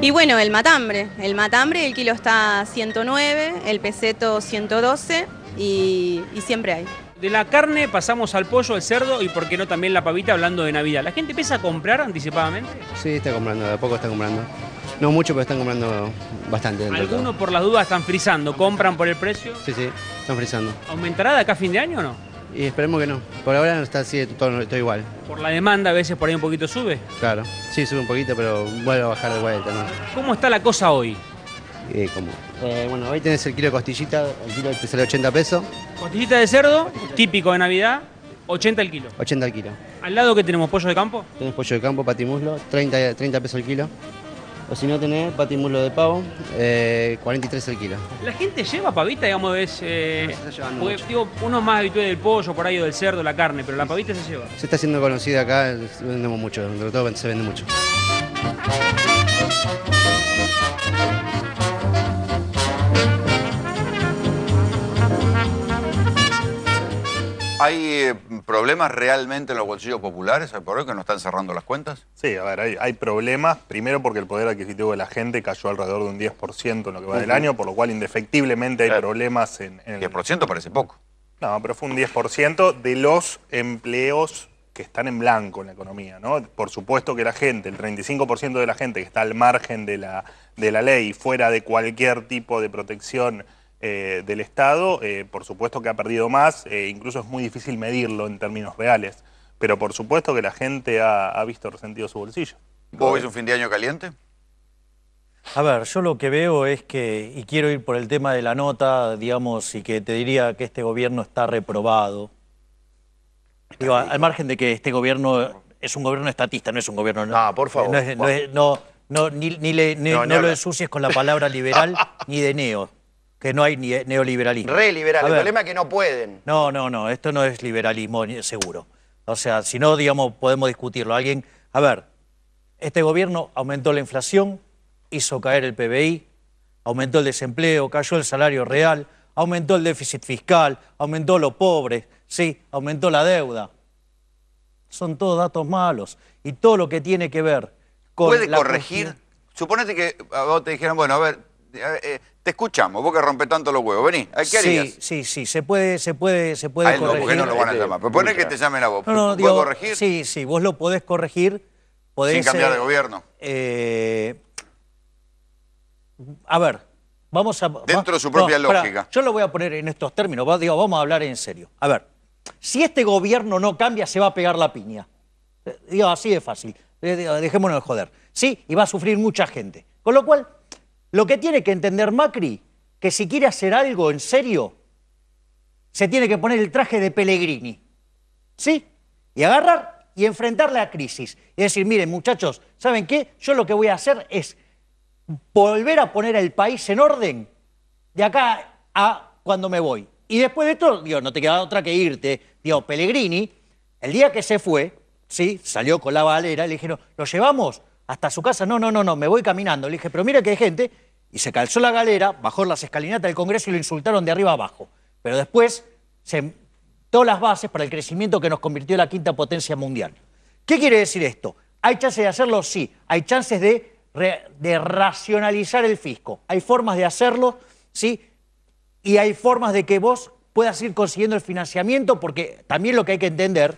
S8: Y bueno, el matambre. El matambre, el kilo está a 109, el peseto 112 y siempre
S5: hay. De la carne pasamos al pollo, al cerdo y por qué no también la pavita hablando de Navidad. ¿La gente empieza a comprar anticipadamente? Sí, está comprando, de a poco está comprando. No mucho, pero están comprando bastante. Algunos por las dudas están frizando, compran por el precio. Sí, sí, están frizando. ¿Aumentará de acá a fin de año o no? Y esperemos que no. Por ahora no está así, todo, todo, igual. Por la demanda a veces por ahí un poquito sube. Claro, sí, sube un poquito, pero vuelve a bajar de vuelta. ¿Cómo está la cosa hoy? Eh, eh, bueno, ahí tenés el kilo de costillita, el kilo te sale 80 pesos. Costillita de cerdo, típico de Navidad, 80 el kilo. 80 al kilo. ¿Al lado que tenemos? ¿Pollo de campo? Tenés pollo de campo, patimuslo, 30, 30 pesos el kilo. O si no tenés patimuslo de pavo, 43 eh, el kilo. ¿La gente lleva pavita, digamos, es... porque, uno es más habitual del pollo, por ahí, o del cerdo, la carne, pero la pavita se lleva. Se está haciendo conocida acá, vendemos mucho,
S8: sobre todo se vende mucho.
S1: ¿Hay eh, problemas realmente en los bolsillos populares por hoy que no están cerrando las cuentas?
S4: Sí, a ver, hay, problemas. Primero porque el poder adquisitivo de la gente cayó alrededor de un 10% en lo que va del año, por lo cual indefectiblemente hay problemas en,
S1: en... 10% parece poco.
S4: No, pero fue un 10% de los empleos que están en blanco en la economía, ¿no? Por supuesto que la gente, el 35% de la gente que está al margen de la, de la ley, fuera de cualquier tipo de protección eh, del Estado, eh, por supuesto que ha perdido más, eh, incluso es muy difícil medirlo en términos reales, pero por supuesto que la gente ha, visto
S1: resentido su bolsillo. ¿Vos ves un fin de año caliente?
S3: A ver, yo lo que veo es que, y quiero ir por el tema de la nota, digamos, y que te diría que este gobierno está reprobado. al margen de que este gobierno es un gobierno estatista, no es un gobierno... No, por favor. No, no lo ensucies con la palabra liberal ni de neo que no hay neoliberalismo. Re-liberal, El problema
S7: es que no pueden.
S3: No, no, no. Esto no es liberalismo seguro. O sea, si no, digamos, podemos discutirlo. Alguien, a ver, este gobierno aumentó la inflación, hizo caer el PBI, aumentó el desempleo, cayó el salario real, aumentó el déficit fiscal, aumentó los pobres, sí, aumentó la deuda. Son todos datos malos. Y todo lo que tiene que ver con... ¿Puede corregir?
S1: supónete Suponete que a vos te dijeran, bueno, a ver, eh, eh, te escuchamos, vos que rompe tanto los huevos, vení, ¿qué sí, harías?
S3: Sí, sí, se puede, se puede, se puede corregir. No, lo van a este, llamar, pero que te llamen a vos, no, no, digo, Sí, sí, vos lo podés corregir.
S5: Sin cambiar de eh, gobierno.
S3: a ver, vamos a... Dentro de su propia lógica. yo lo voy a poner en estos términos, digo, vamos a hablar en serio. A ver, si este gobierno no cambia, se va a pegar la piña. Digo, así de fácil, dejémonos de joder. Sí, y va a sufrir mucha gente. Con lo cual, lo que tiene que entender Macri, que si quiere hacer algo en serio, se tiene que poner el traje de Pellegrini. ¿Sí? Y agarrar y enfrentar la crisis. Y decir, miren muchachos, ¿saben qué? Yo lo que voy a hacer es volver a poner el país en orden de acá a cuando me voy. Y después de esto, digo, no te queda otra que irte. Digo, Pellegrini, el día que se fue, ¿sí? salió con la valera, le dijeron, ¿lo llevamos? hasta su casa. No, no, no, no, me voy caminando. Le dije, pero mira que hay gente. Y se calzó la galera, bajó las escalinatas del Congreso y lo insultaron de arriba abajo. Pero después se sentó las bases para el crecimiento que nos convirtió en la quinta potencia mundial. ¿Qué quiere decir esto? ¿Hay chances de hacerlo? Sí. Hay chances de, de racionalizar el fisco. Hay formas de hacerlo, sí. Y hay formas de que vos puedas ir consiguiendo el financiamiento, porque también lo que hay que entender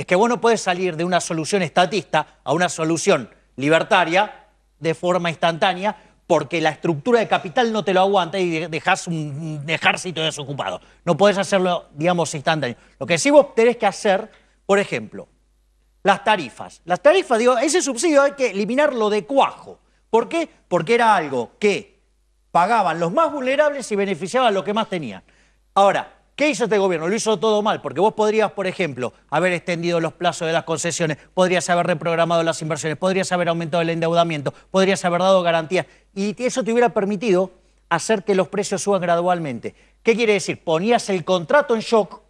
S3: es que vos no podés salir de una solución estatista a una solución libertaria de forma instantánea porque la estructura de capital no te lo aguanta y dejas un ejército desocupado. No puedes hacerlo, digamos, instantáneo. Lo que sí vos tenés que hacer, por ejemplo, las tarifas. Las tarifas, digo, ese subsidio hay que eliminarlo de cuajo. ¿Por qué? Porque era algo que pagaban los más vulnerables y beneficiaban a los que más tenían. Ahora, ¿Qué hizo este gobierno? Lo hizo todo mal, porque vos podrías, por ejemplo, haber extendido los plazos de las concesiones, podrías haber reprogramado las inversiones, podrías haber aumentado el endeudamiento, podrías haber dado garantías, y eso te hubiera permitido hacer que los precios suban gradualmente. ¿Qué quiere decir? Ponías el contrato en shock,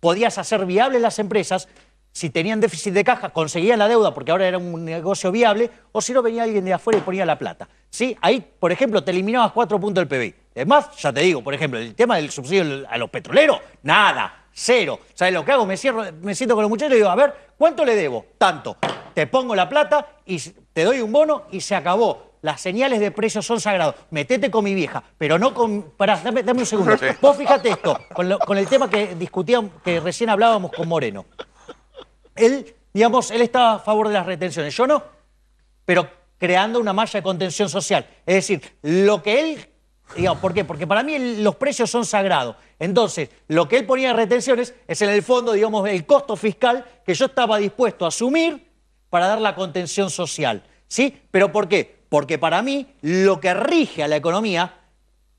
S3: podías hacer viables las empresas, si tenían déficit de caja, conseguían la deuda porque ahora era un negocio viable, o si no venía alguien de afuera y ponía la plata. ¿Sí? Ahí, por ejemplo, te eliminabas cuatro puntos del PBI. Además, ya te digo, por ejemplo, el tema del subsidio a los petroleros, nada, cero. ¿Sabes lo que hago? Me, cierro, me siento con los muchachos y digo, a ver, ¿cuánto le debo? Tanto. Te pongo la plata y te doy un bono y se acabó. Las señales de precios son sagrados. Metete con mi vieja, pero no con. Pará, dame, un segundo. Vos fíjate esto, con, con el tema que discutíamos, que recién hablábamos con Moreno él, digamos, él estaba a favor de las retenciones, yo no, pero creando una malla de contención social. Es decir, lo que él, digamos, ¿por qué? Porque para mí los precios son sagrados. Entonces, lo que él ponía en retenciones es en el fondo, digamos, el costo fiscal que yo estaba dispuesto a asumir para dar la contención social. ¿Sí? ¿Pero por qué? Porque para mí lo que rige a la economía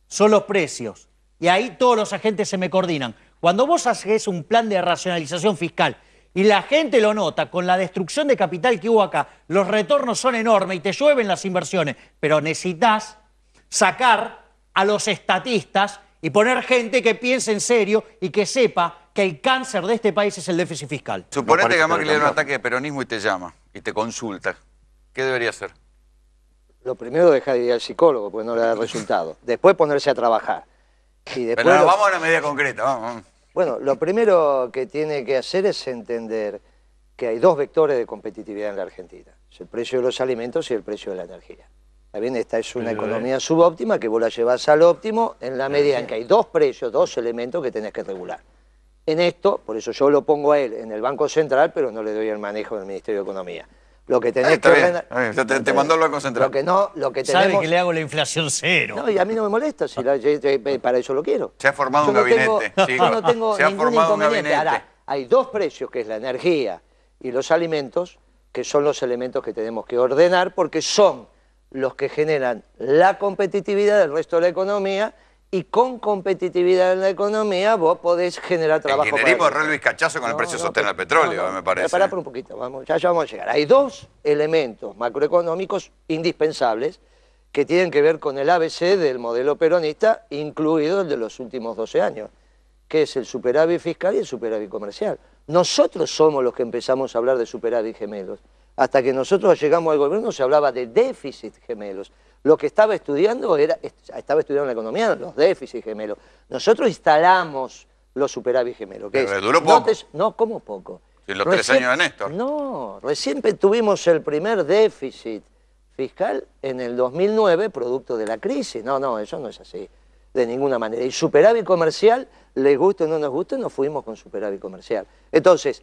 S3: son los precios. Y ahí todos los agentes se me coordinan. Cuando vos haces un plan de racionalización fiscal y la gente lo nota, con la destrucción de capital que hubo acá, los retornos son enormes y te llueven las inversiones, pero necesitas sacar a los estatistas y poner gente que piense en serio y que sepa que el cáncer de este país es el déficit fiscal. Suponete que que Macri le da un ataque
S1: de peronismo y te llama
S2: y te consulta. ¿Qué debería hacer? Lo primero dejar de ir al psicólogo porque no le da resultado. Después ponerse a trabajar. Pero vamos a una
S1: medida concreta, vamos.
S2: Bueno, lo primero que tiene que hacer es entender que hay dos vectores de competitividad en la Argentina. el precio de los alimentos y el precio de la energía. También esta es una economía subóptima que vos la llevas al óptimo en la medida en que hay dos precios, dos elementos que tenés que regular. En esto, por eso yo lo pongo a él en el Banco Central, pero no le doy el manejo del Ministerio de Economía. Lo que tenés que ordenar, te, mando lo que no, lo que Sabe que le hago la inflación cero. No, y a mí no me molesta, si eh, eh, eh, para eso lo quiero. Se ha formado un gabinete. Se ha formado Un Ahora, hay dos precios, que es la energía y los alimentos, que son los elementos que tenemos que ordenar porque son los que generan la competitividad del resto de la economía y con competitividad en la economía vos podés generar trabajo. El kirchnerismo
S1: Cachazo con el precio no, al petróleo, me parece. Pará por un
S2: poquito, vamos, ya, ya vamos a llegar. Hay dos elementos macroeconómicos indispensables que tienen que ver con el ABC del modelo peronista, incluido el de los últimos 12 años, que es el superávit fiscal y el superávit comercial. Nosotros somos los que empezamos a hablar de superávit gemelos. Hasta que nosotros llegamos al gobierno se hablaba de déficit gemelos. Lo que estaba estudiando era, estaba estudiando la economía, los déficits gemelos. Nosotros instalamos los superávit gemelos. Pero poco. No, como poco. En los tres años de Néstor. No, recién tuvimos el primer déficit fiscal en el 2009, producto de la crisis. No, no, eso no es así, de ninguna manera. Y superávit comercial, les guste o no nos guste, nos fuimos con superávit comercial. Entonces,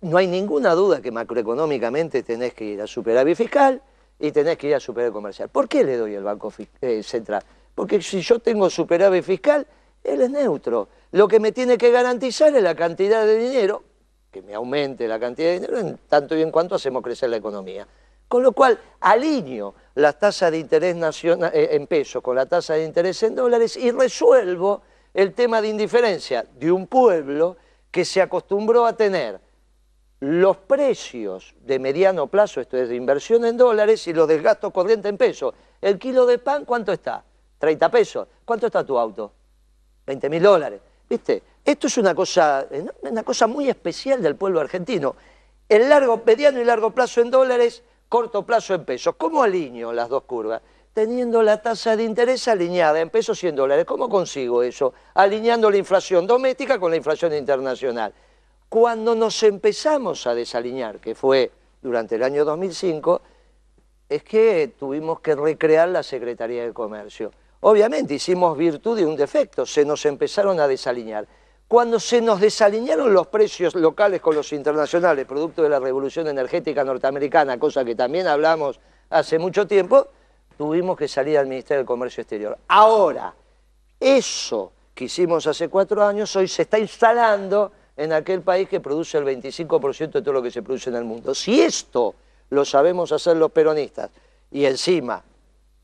S2: no hay ninguna duda que macroeconómicamente tenés que ir a superávit fiscal, y tenés que ir a superávit comercial. ¿Por qué le doy al Banco eh, Central? Porque si yo tengo superávit fiscal, él es neutro. Lo que me tiene que garantizar es la cantidad de dinero, que me aumente la cantidad de dinero, en tanto y en cuanto hacemos crecer la economía. Con lo cual, alineo la tasa de interés nacional, eh, en pesos con la tasa de interés en dólares y resuelvo el tema de indiferencia de un pueblo que se acostumbró a tener los precios de mediano plazo, esto es de inversión en dólares, y los del gasto corriente en pesos. El kilo de pan, ¿cuánto está? 30 pesos. ¿Cuánto está tu auto? 20 mil dólares. ¿Viste? Esto es una cosa, eh, una cosa muy especial del pueblo argentino. El largo, mediano y largo plazo en dólares, corto plazo en pesos. ¿Cómo alineo las dos curvas? Teniendo la tasa de interés alineada en pesos y en dólares. ¿Cómo consigo eso? Alineando la inflación doméstica con la inflación internacional. Cuando nos empezamos a desaliñar, que fue durante el año 2005, es que tuvimos que recrear la Secretaría de Comercio. Obviamente hicimos virtud de un defecto, se nos empezaron a desaliñar. Cuando se nos desalinearon los precios locales con los internacionales, producto de la revolución energética norteamericana, cosa que también hablamos hace mucho tiempo, tuvimos que salir al Ministerio del Comercio Exterior. Ahora, eso que hicimos hace cuatro años hoy se está instalando en aquel país que produce el 25% de todo lo que se produce en el mundo. Si esto lo sabemos hacer los peronistas, y encima,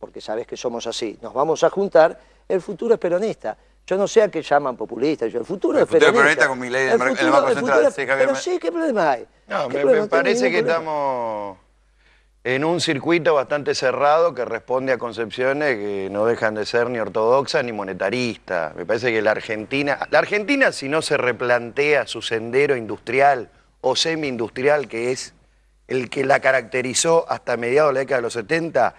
S2: porque sabes que somos así, nos vamos a juntar, el futuro es peronista. Yo no sé a qué llaman populistas, yo, el futuro el es futuro peronista. con mi ley Banco Central. pero sí, ¿qué problema hay? No, me, parece que estamos
S7: en un circuito bastante cerrado que responde a concepciones que no dejan de ser ni ortodoxas ni monetaristas. Me parece que la Argentina, la Argentina si no se replantea su sendero industrial o semi-industrial que es el que la caracterizó hasta mediados de la década de los 70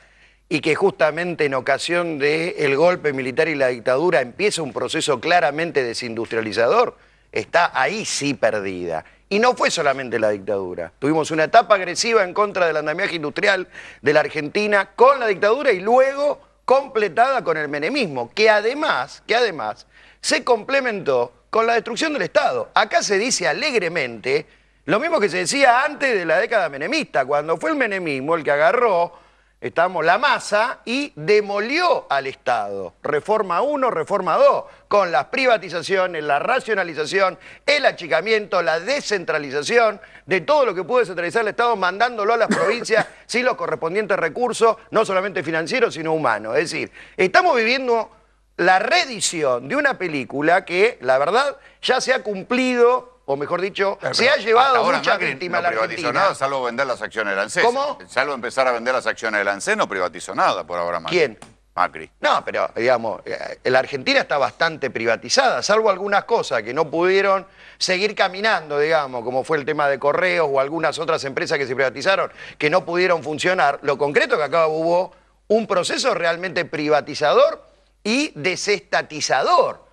S7: y que justamente en ocasión del golpe militar y la dictadura empieza un proceso claramente desindustrializador, está ahí sí perdida. Y no fue solamente la dictadura. Tuvimos una etapa agresiva en contra del andamiaje industrial de la Argentina con la dictadura y luego completada con el menemismo, que además, que además se complementó con la destrucción del Estado. Acá se dice alegremente lo mismo que se decía antes de la década menemista, cuando fue el menemismo el que agarró Estamos la masa y demolió al Estado. Reforma 1, reforma 2, con las privatizaciones, la racionalización, el achicamiento, la descentralización de todo lo que pudo descentralizar el Estado, mandándolo a las provincias sin los correspondientes recursos, no solamente financieros, sino humanos. Es decir, estamos viviendo la reedición de una película que, la verdad, ya se ha cumplido o mejor dicho, se ha llevado mucha víctima a la privatizó nada,
S1: salvo vender las acciones del ANSES. ¿Cómo? Salvo empezar a vender las acciones del ANSES, no privatizó nada por ahora, más ¿Quién? Macri. No, pero, digamos, eh, la
S7: Argentina está bastante privatizada, salvo algunas cosas que no pudieron seguir caminando, digamos, como fue el tema de correos o algunas otras empresas que se privatizaron, que no pudieron funcionar. Lo concreto que acaba hubo un proceso realmente privatizador y desestatizador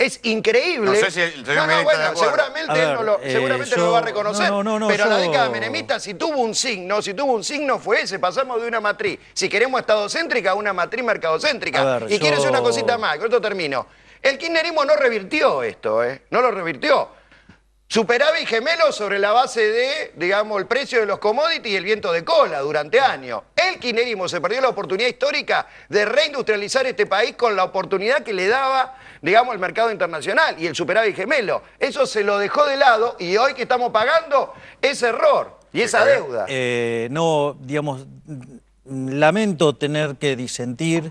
S7: es increíble. No sé si el señor no, no, bueno, eh, seguramente, no lo, va a reconocer. pero la década menemista, si tuvo un signo, si tuvo un signo fue ese. Pasamos de una matriz, si queremos estadocéntrica, a una matriz mercadocéntrica. y quieres una cosita más, con esto termino. El kirchnerismo no revirtió esto, ¿eh? No lo revirtió. Superávit gemelo sobre la base de, digamos, el precio de los commodities y el viento de cola durante años. El kirchnerismo se perdió la oportunidad histórica de reindustrializar este país con la oportunidad que le daba, digamos, el mercado internacional y el superávit gemelo. Eso se lo dejó de lado y hoy que estamos pagando ese error y esa deuda.
S3: Eh, no, digamos, lamento tener que disentir,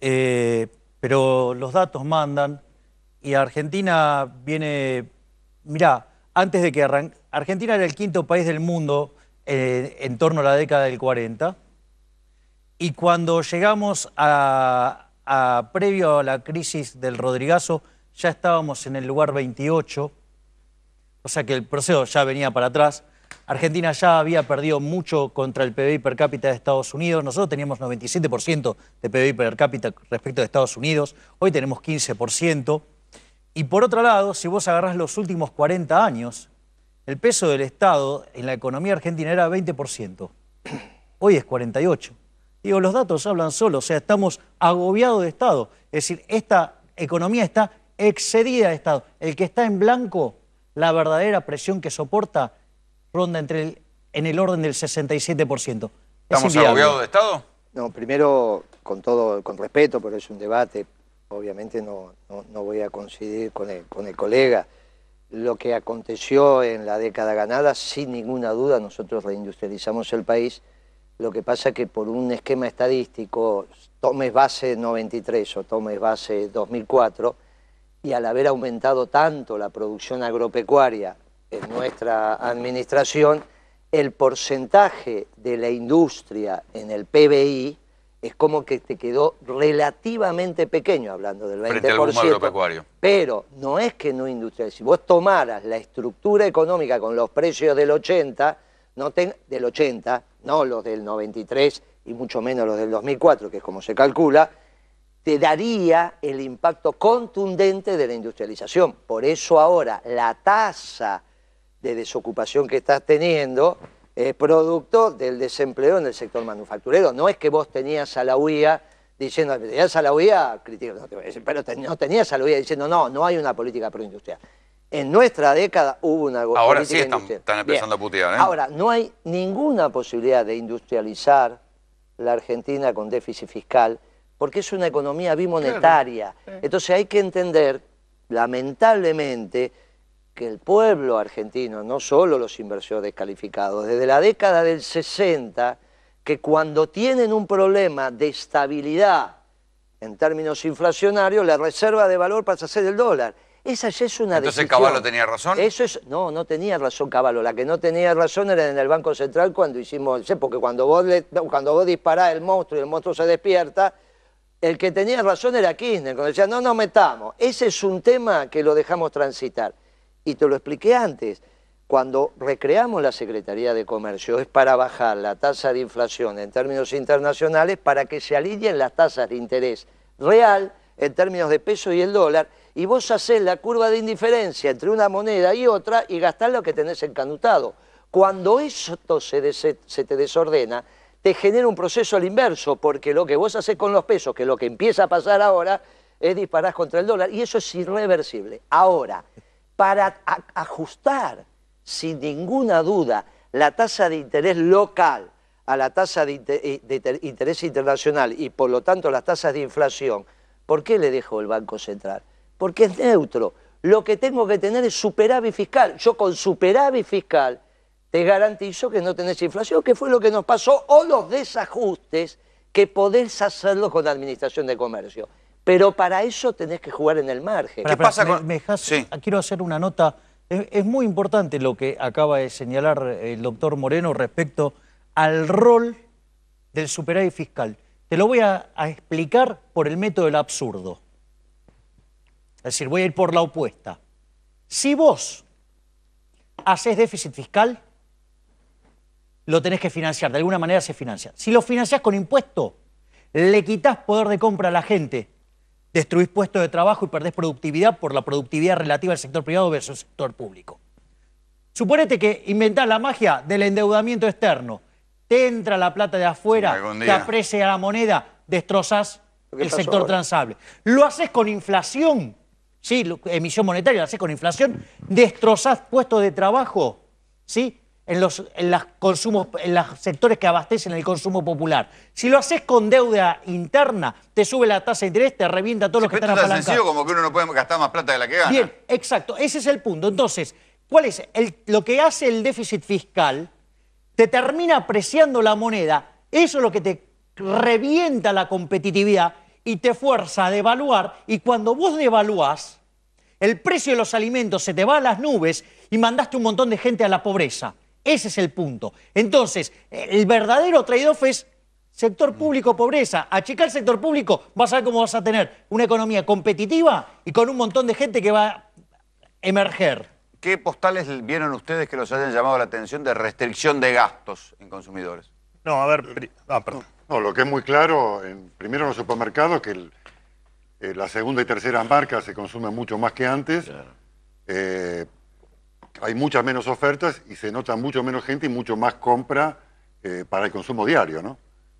S3: eh, pero los datos mandan y Argentina viene mirá, antes de que arranque, Argentina era el quinto país del mundo eh, en torno a la década del 40. Y cuando llegamos a, a, previo a la crisis del Rodrigazo, ya estábamos en el lugar 28. O sea que el proceso ya venía para atrás. Argentina ya había perdido mucho contra el PBI per cápita de Estados Unidos. Nosotros teníamos 97% de PBI per cápita respecto de Estados Unidos. Hoy tenemos 15%. Y por otro lado, si vos agarrás los últimos 40 años, el peso del Estado en la economía argentina era 20%. Hoy es 48%. Digo, los datos hablan solo. o sea, estamos agobiados de Estado. Es decir, esta economía está excedida de Estado. El que está en blanco, la verdadera presión que soporta ronda entre en el orden del 67%.
S2: ¿Estamos agobiados de Estado? No, primero, con todo, con respeto, pero es un debate obviamente no, voy a coincidir con el, con el colega. Lo que aconteció en la década ganada, sin ninguna duda, nosotros reindustrializamos el país. Lo que pasa es que por un esquema estadístico, tomes base 93 o tomes base 2004, y al haber aumentado tanto la producción agropecuaria en nuestra administración, el porcentaje de la industria en el PBI es como que te quedó relativamente pequeño, hablando del 20%. Pero no es que no industrial. Si vos tomaras la estructura económica con los precios del 80, no del 80, no los del 93 y mucho menos los del 2004, que es como se calcula, te daría el impacto contundente de la industrialización. Por eso ahora la tasa de desocupación que estás teniendo eh, producto del desempleo en el sector manufacturero. No es que vos tenías a la UIA diciendo, tenías a la UIA, pero no tenías a la UIA diciendo, no, no hay una política proindustrial. En nuestra década hubo una Ahora sí están, están empezando a putear. ¿eh? Ahora, no hay ninguna posibilidad de industrializar la Argentina con déficit fiscal porque es una economía bimonetaria. Entonces hay que entender, lamentablemente, que el pueblo argentino, no solo los inversores calificados, desde la década del 60, que cuando tienen un problema de estabilidad en términos inflacionarios, la reserva de valor pasa a ser el dólar. Esa ya es una Entonces, decisión. ¿Entonces Caballo tenía razón? Eso es, no, no tenía razón Caballo. La que no tenía razón era en el Banco Central cuando hicimos... Porque cuando vos, cuando vos disparás el monstruo y el monstruo se despierta, el que tenía razón era Kirchner, cuando decía, no nos metamos. Ese es un tema que lo dejamos transitar. Y te lo expliqué antes, cuando recreamos la Secretaría de Comercio es para bajar la tasa de inflación en términos internacionales para que se alineen las tasas de interés real en términos de peso y el dólar, y vos haces la curva de indiferencia entre una moneda y otra y gastás lo que tenés encanutado. Cuando esto se, te desordena, te genera un proceso al inverso, porque lo que vos haces con los pesos, que lo que empieza a pasar ahora, es disparar contra el dólar, y eso es irreversible. Ahora, para ajustar sin ninguna duda la tasa de interés local a la tasa de, eh, interés internacional y por lo tanto las tasas de inflación, ¿por qué le dejo el Banco Central? Porque es neutro. Lo que tengo que tener es superávit fiscal. Yo con superávit fiscal te garantizo que no tenés inflación, que fue lo que nos pasó, o los desajustes que podés hacerlos con la Administración de Comercio. Pero para eso tenés que jugar en el margen. ¿Qué pasa
S3: con...? Me ah, Quiero hacer una nota. Es, muy importante lo que acaba de señalar eh, el doctor Moreno respecto al rol del superávit fiscal. Te lo voy a, explicar por el método del absurdo. Es decir, voy a ir por la opuesta. Si vos haces déficit fiscal, lo tenés que financiar, de alguna manera se financia. Si lo financiás con impuesto, le quitas poder de compra a la gente destruís puestos de trabajo y perdés productividad por la productividad relativa del sector privado versus el sector público. Suponete que inventás la magia del endeudamiento externo. Te entra la plata de afuera, te aprecia la moneda, destrozás el sector transable. Lo haces con inflación, ¿sí? Emisión monetaria, lo haces con inflación, destrozás puestos de trabajo, ¿sí? en los, en consumos, en los sectores que abastecen el consumo popular. Si lo haces con deuda interna, te sube la tasa de interés, te revienta todo todos los que están apalancados. Es sencillo como que uno
S1: no puede gastar más plata de la que gana. Bien,
S3: exacto. Ese es el punto. Entonces, ¿cuál es? lo que hace el déficit fiscal te termina apreciando la moneda. Eso es lo que te revienta la competitividad y te fuerza a devaluar. Y cuando vos devaluás, el precio de los alimentos se te va a las nubes y mandaste un montón de gente a la pobreza. Ese es el punto. Entonces, el verdadero trade-off es sector público pobreza. Achicar el sector público, vas a ver cómo vas a tener una economía competitiva y con un montón de gente que va a emerger.
S1: ¿Qué postales vieron ustedes que los hayan llamado la atención de restricción de gastos en consumidores?
S4: No, a ver, perdón.
S1: No, lo que es muy claro, en, primero en los supermercados, que eh, la segunda y tercera marca se consumen mucho más que antes. Eh, hay muchas menos ofertas y se nota mucho menos gente y mucho más compra eh, para el consumo diario, ¿no?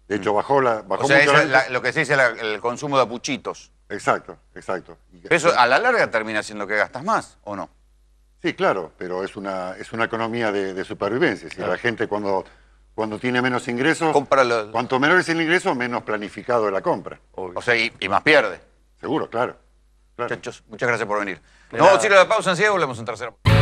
S1: De hecho, mm. bajó la... o sea, es lo que se dice el consumo de apuchitos. Exacto, exacto. Eso a la larga termina siendo que gastas más, ¿o no? Sí, claro, pero es una, es una economía de, supervivencia. Si la gente cuando, cuando tiene menos ingresos, cuanto menor es el ingreso, menos planificado es la compra. O sea, y, más pierde. Seguro, claro. muchas gracias por venir. No, si la pausa, en volvemos en tercero.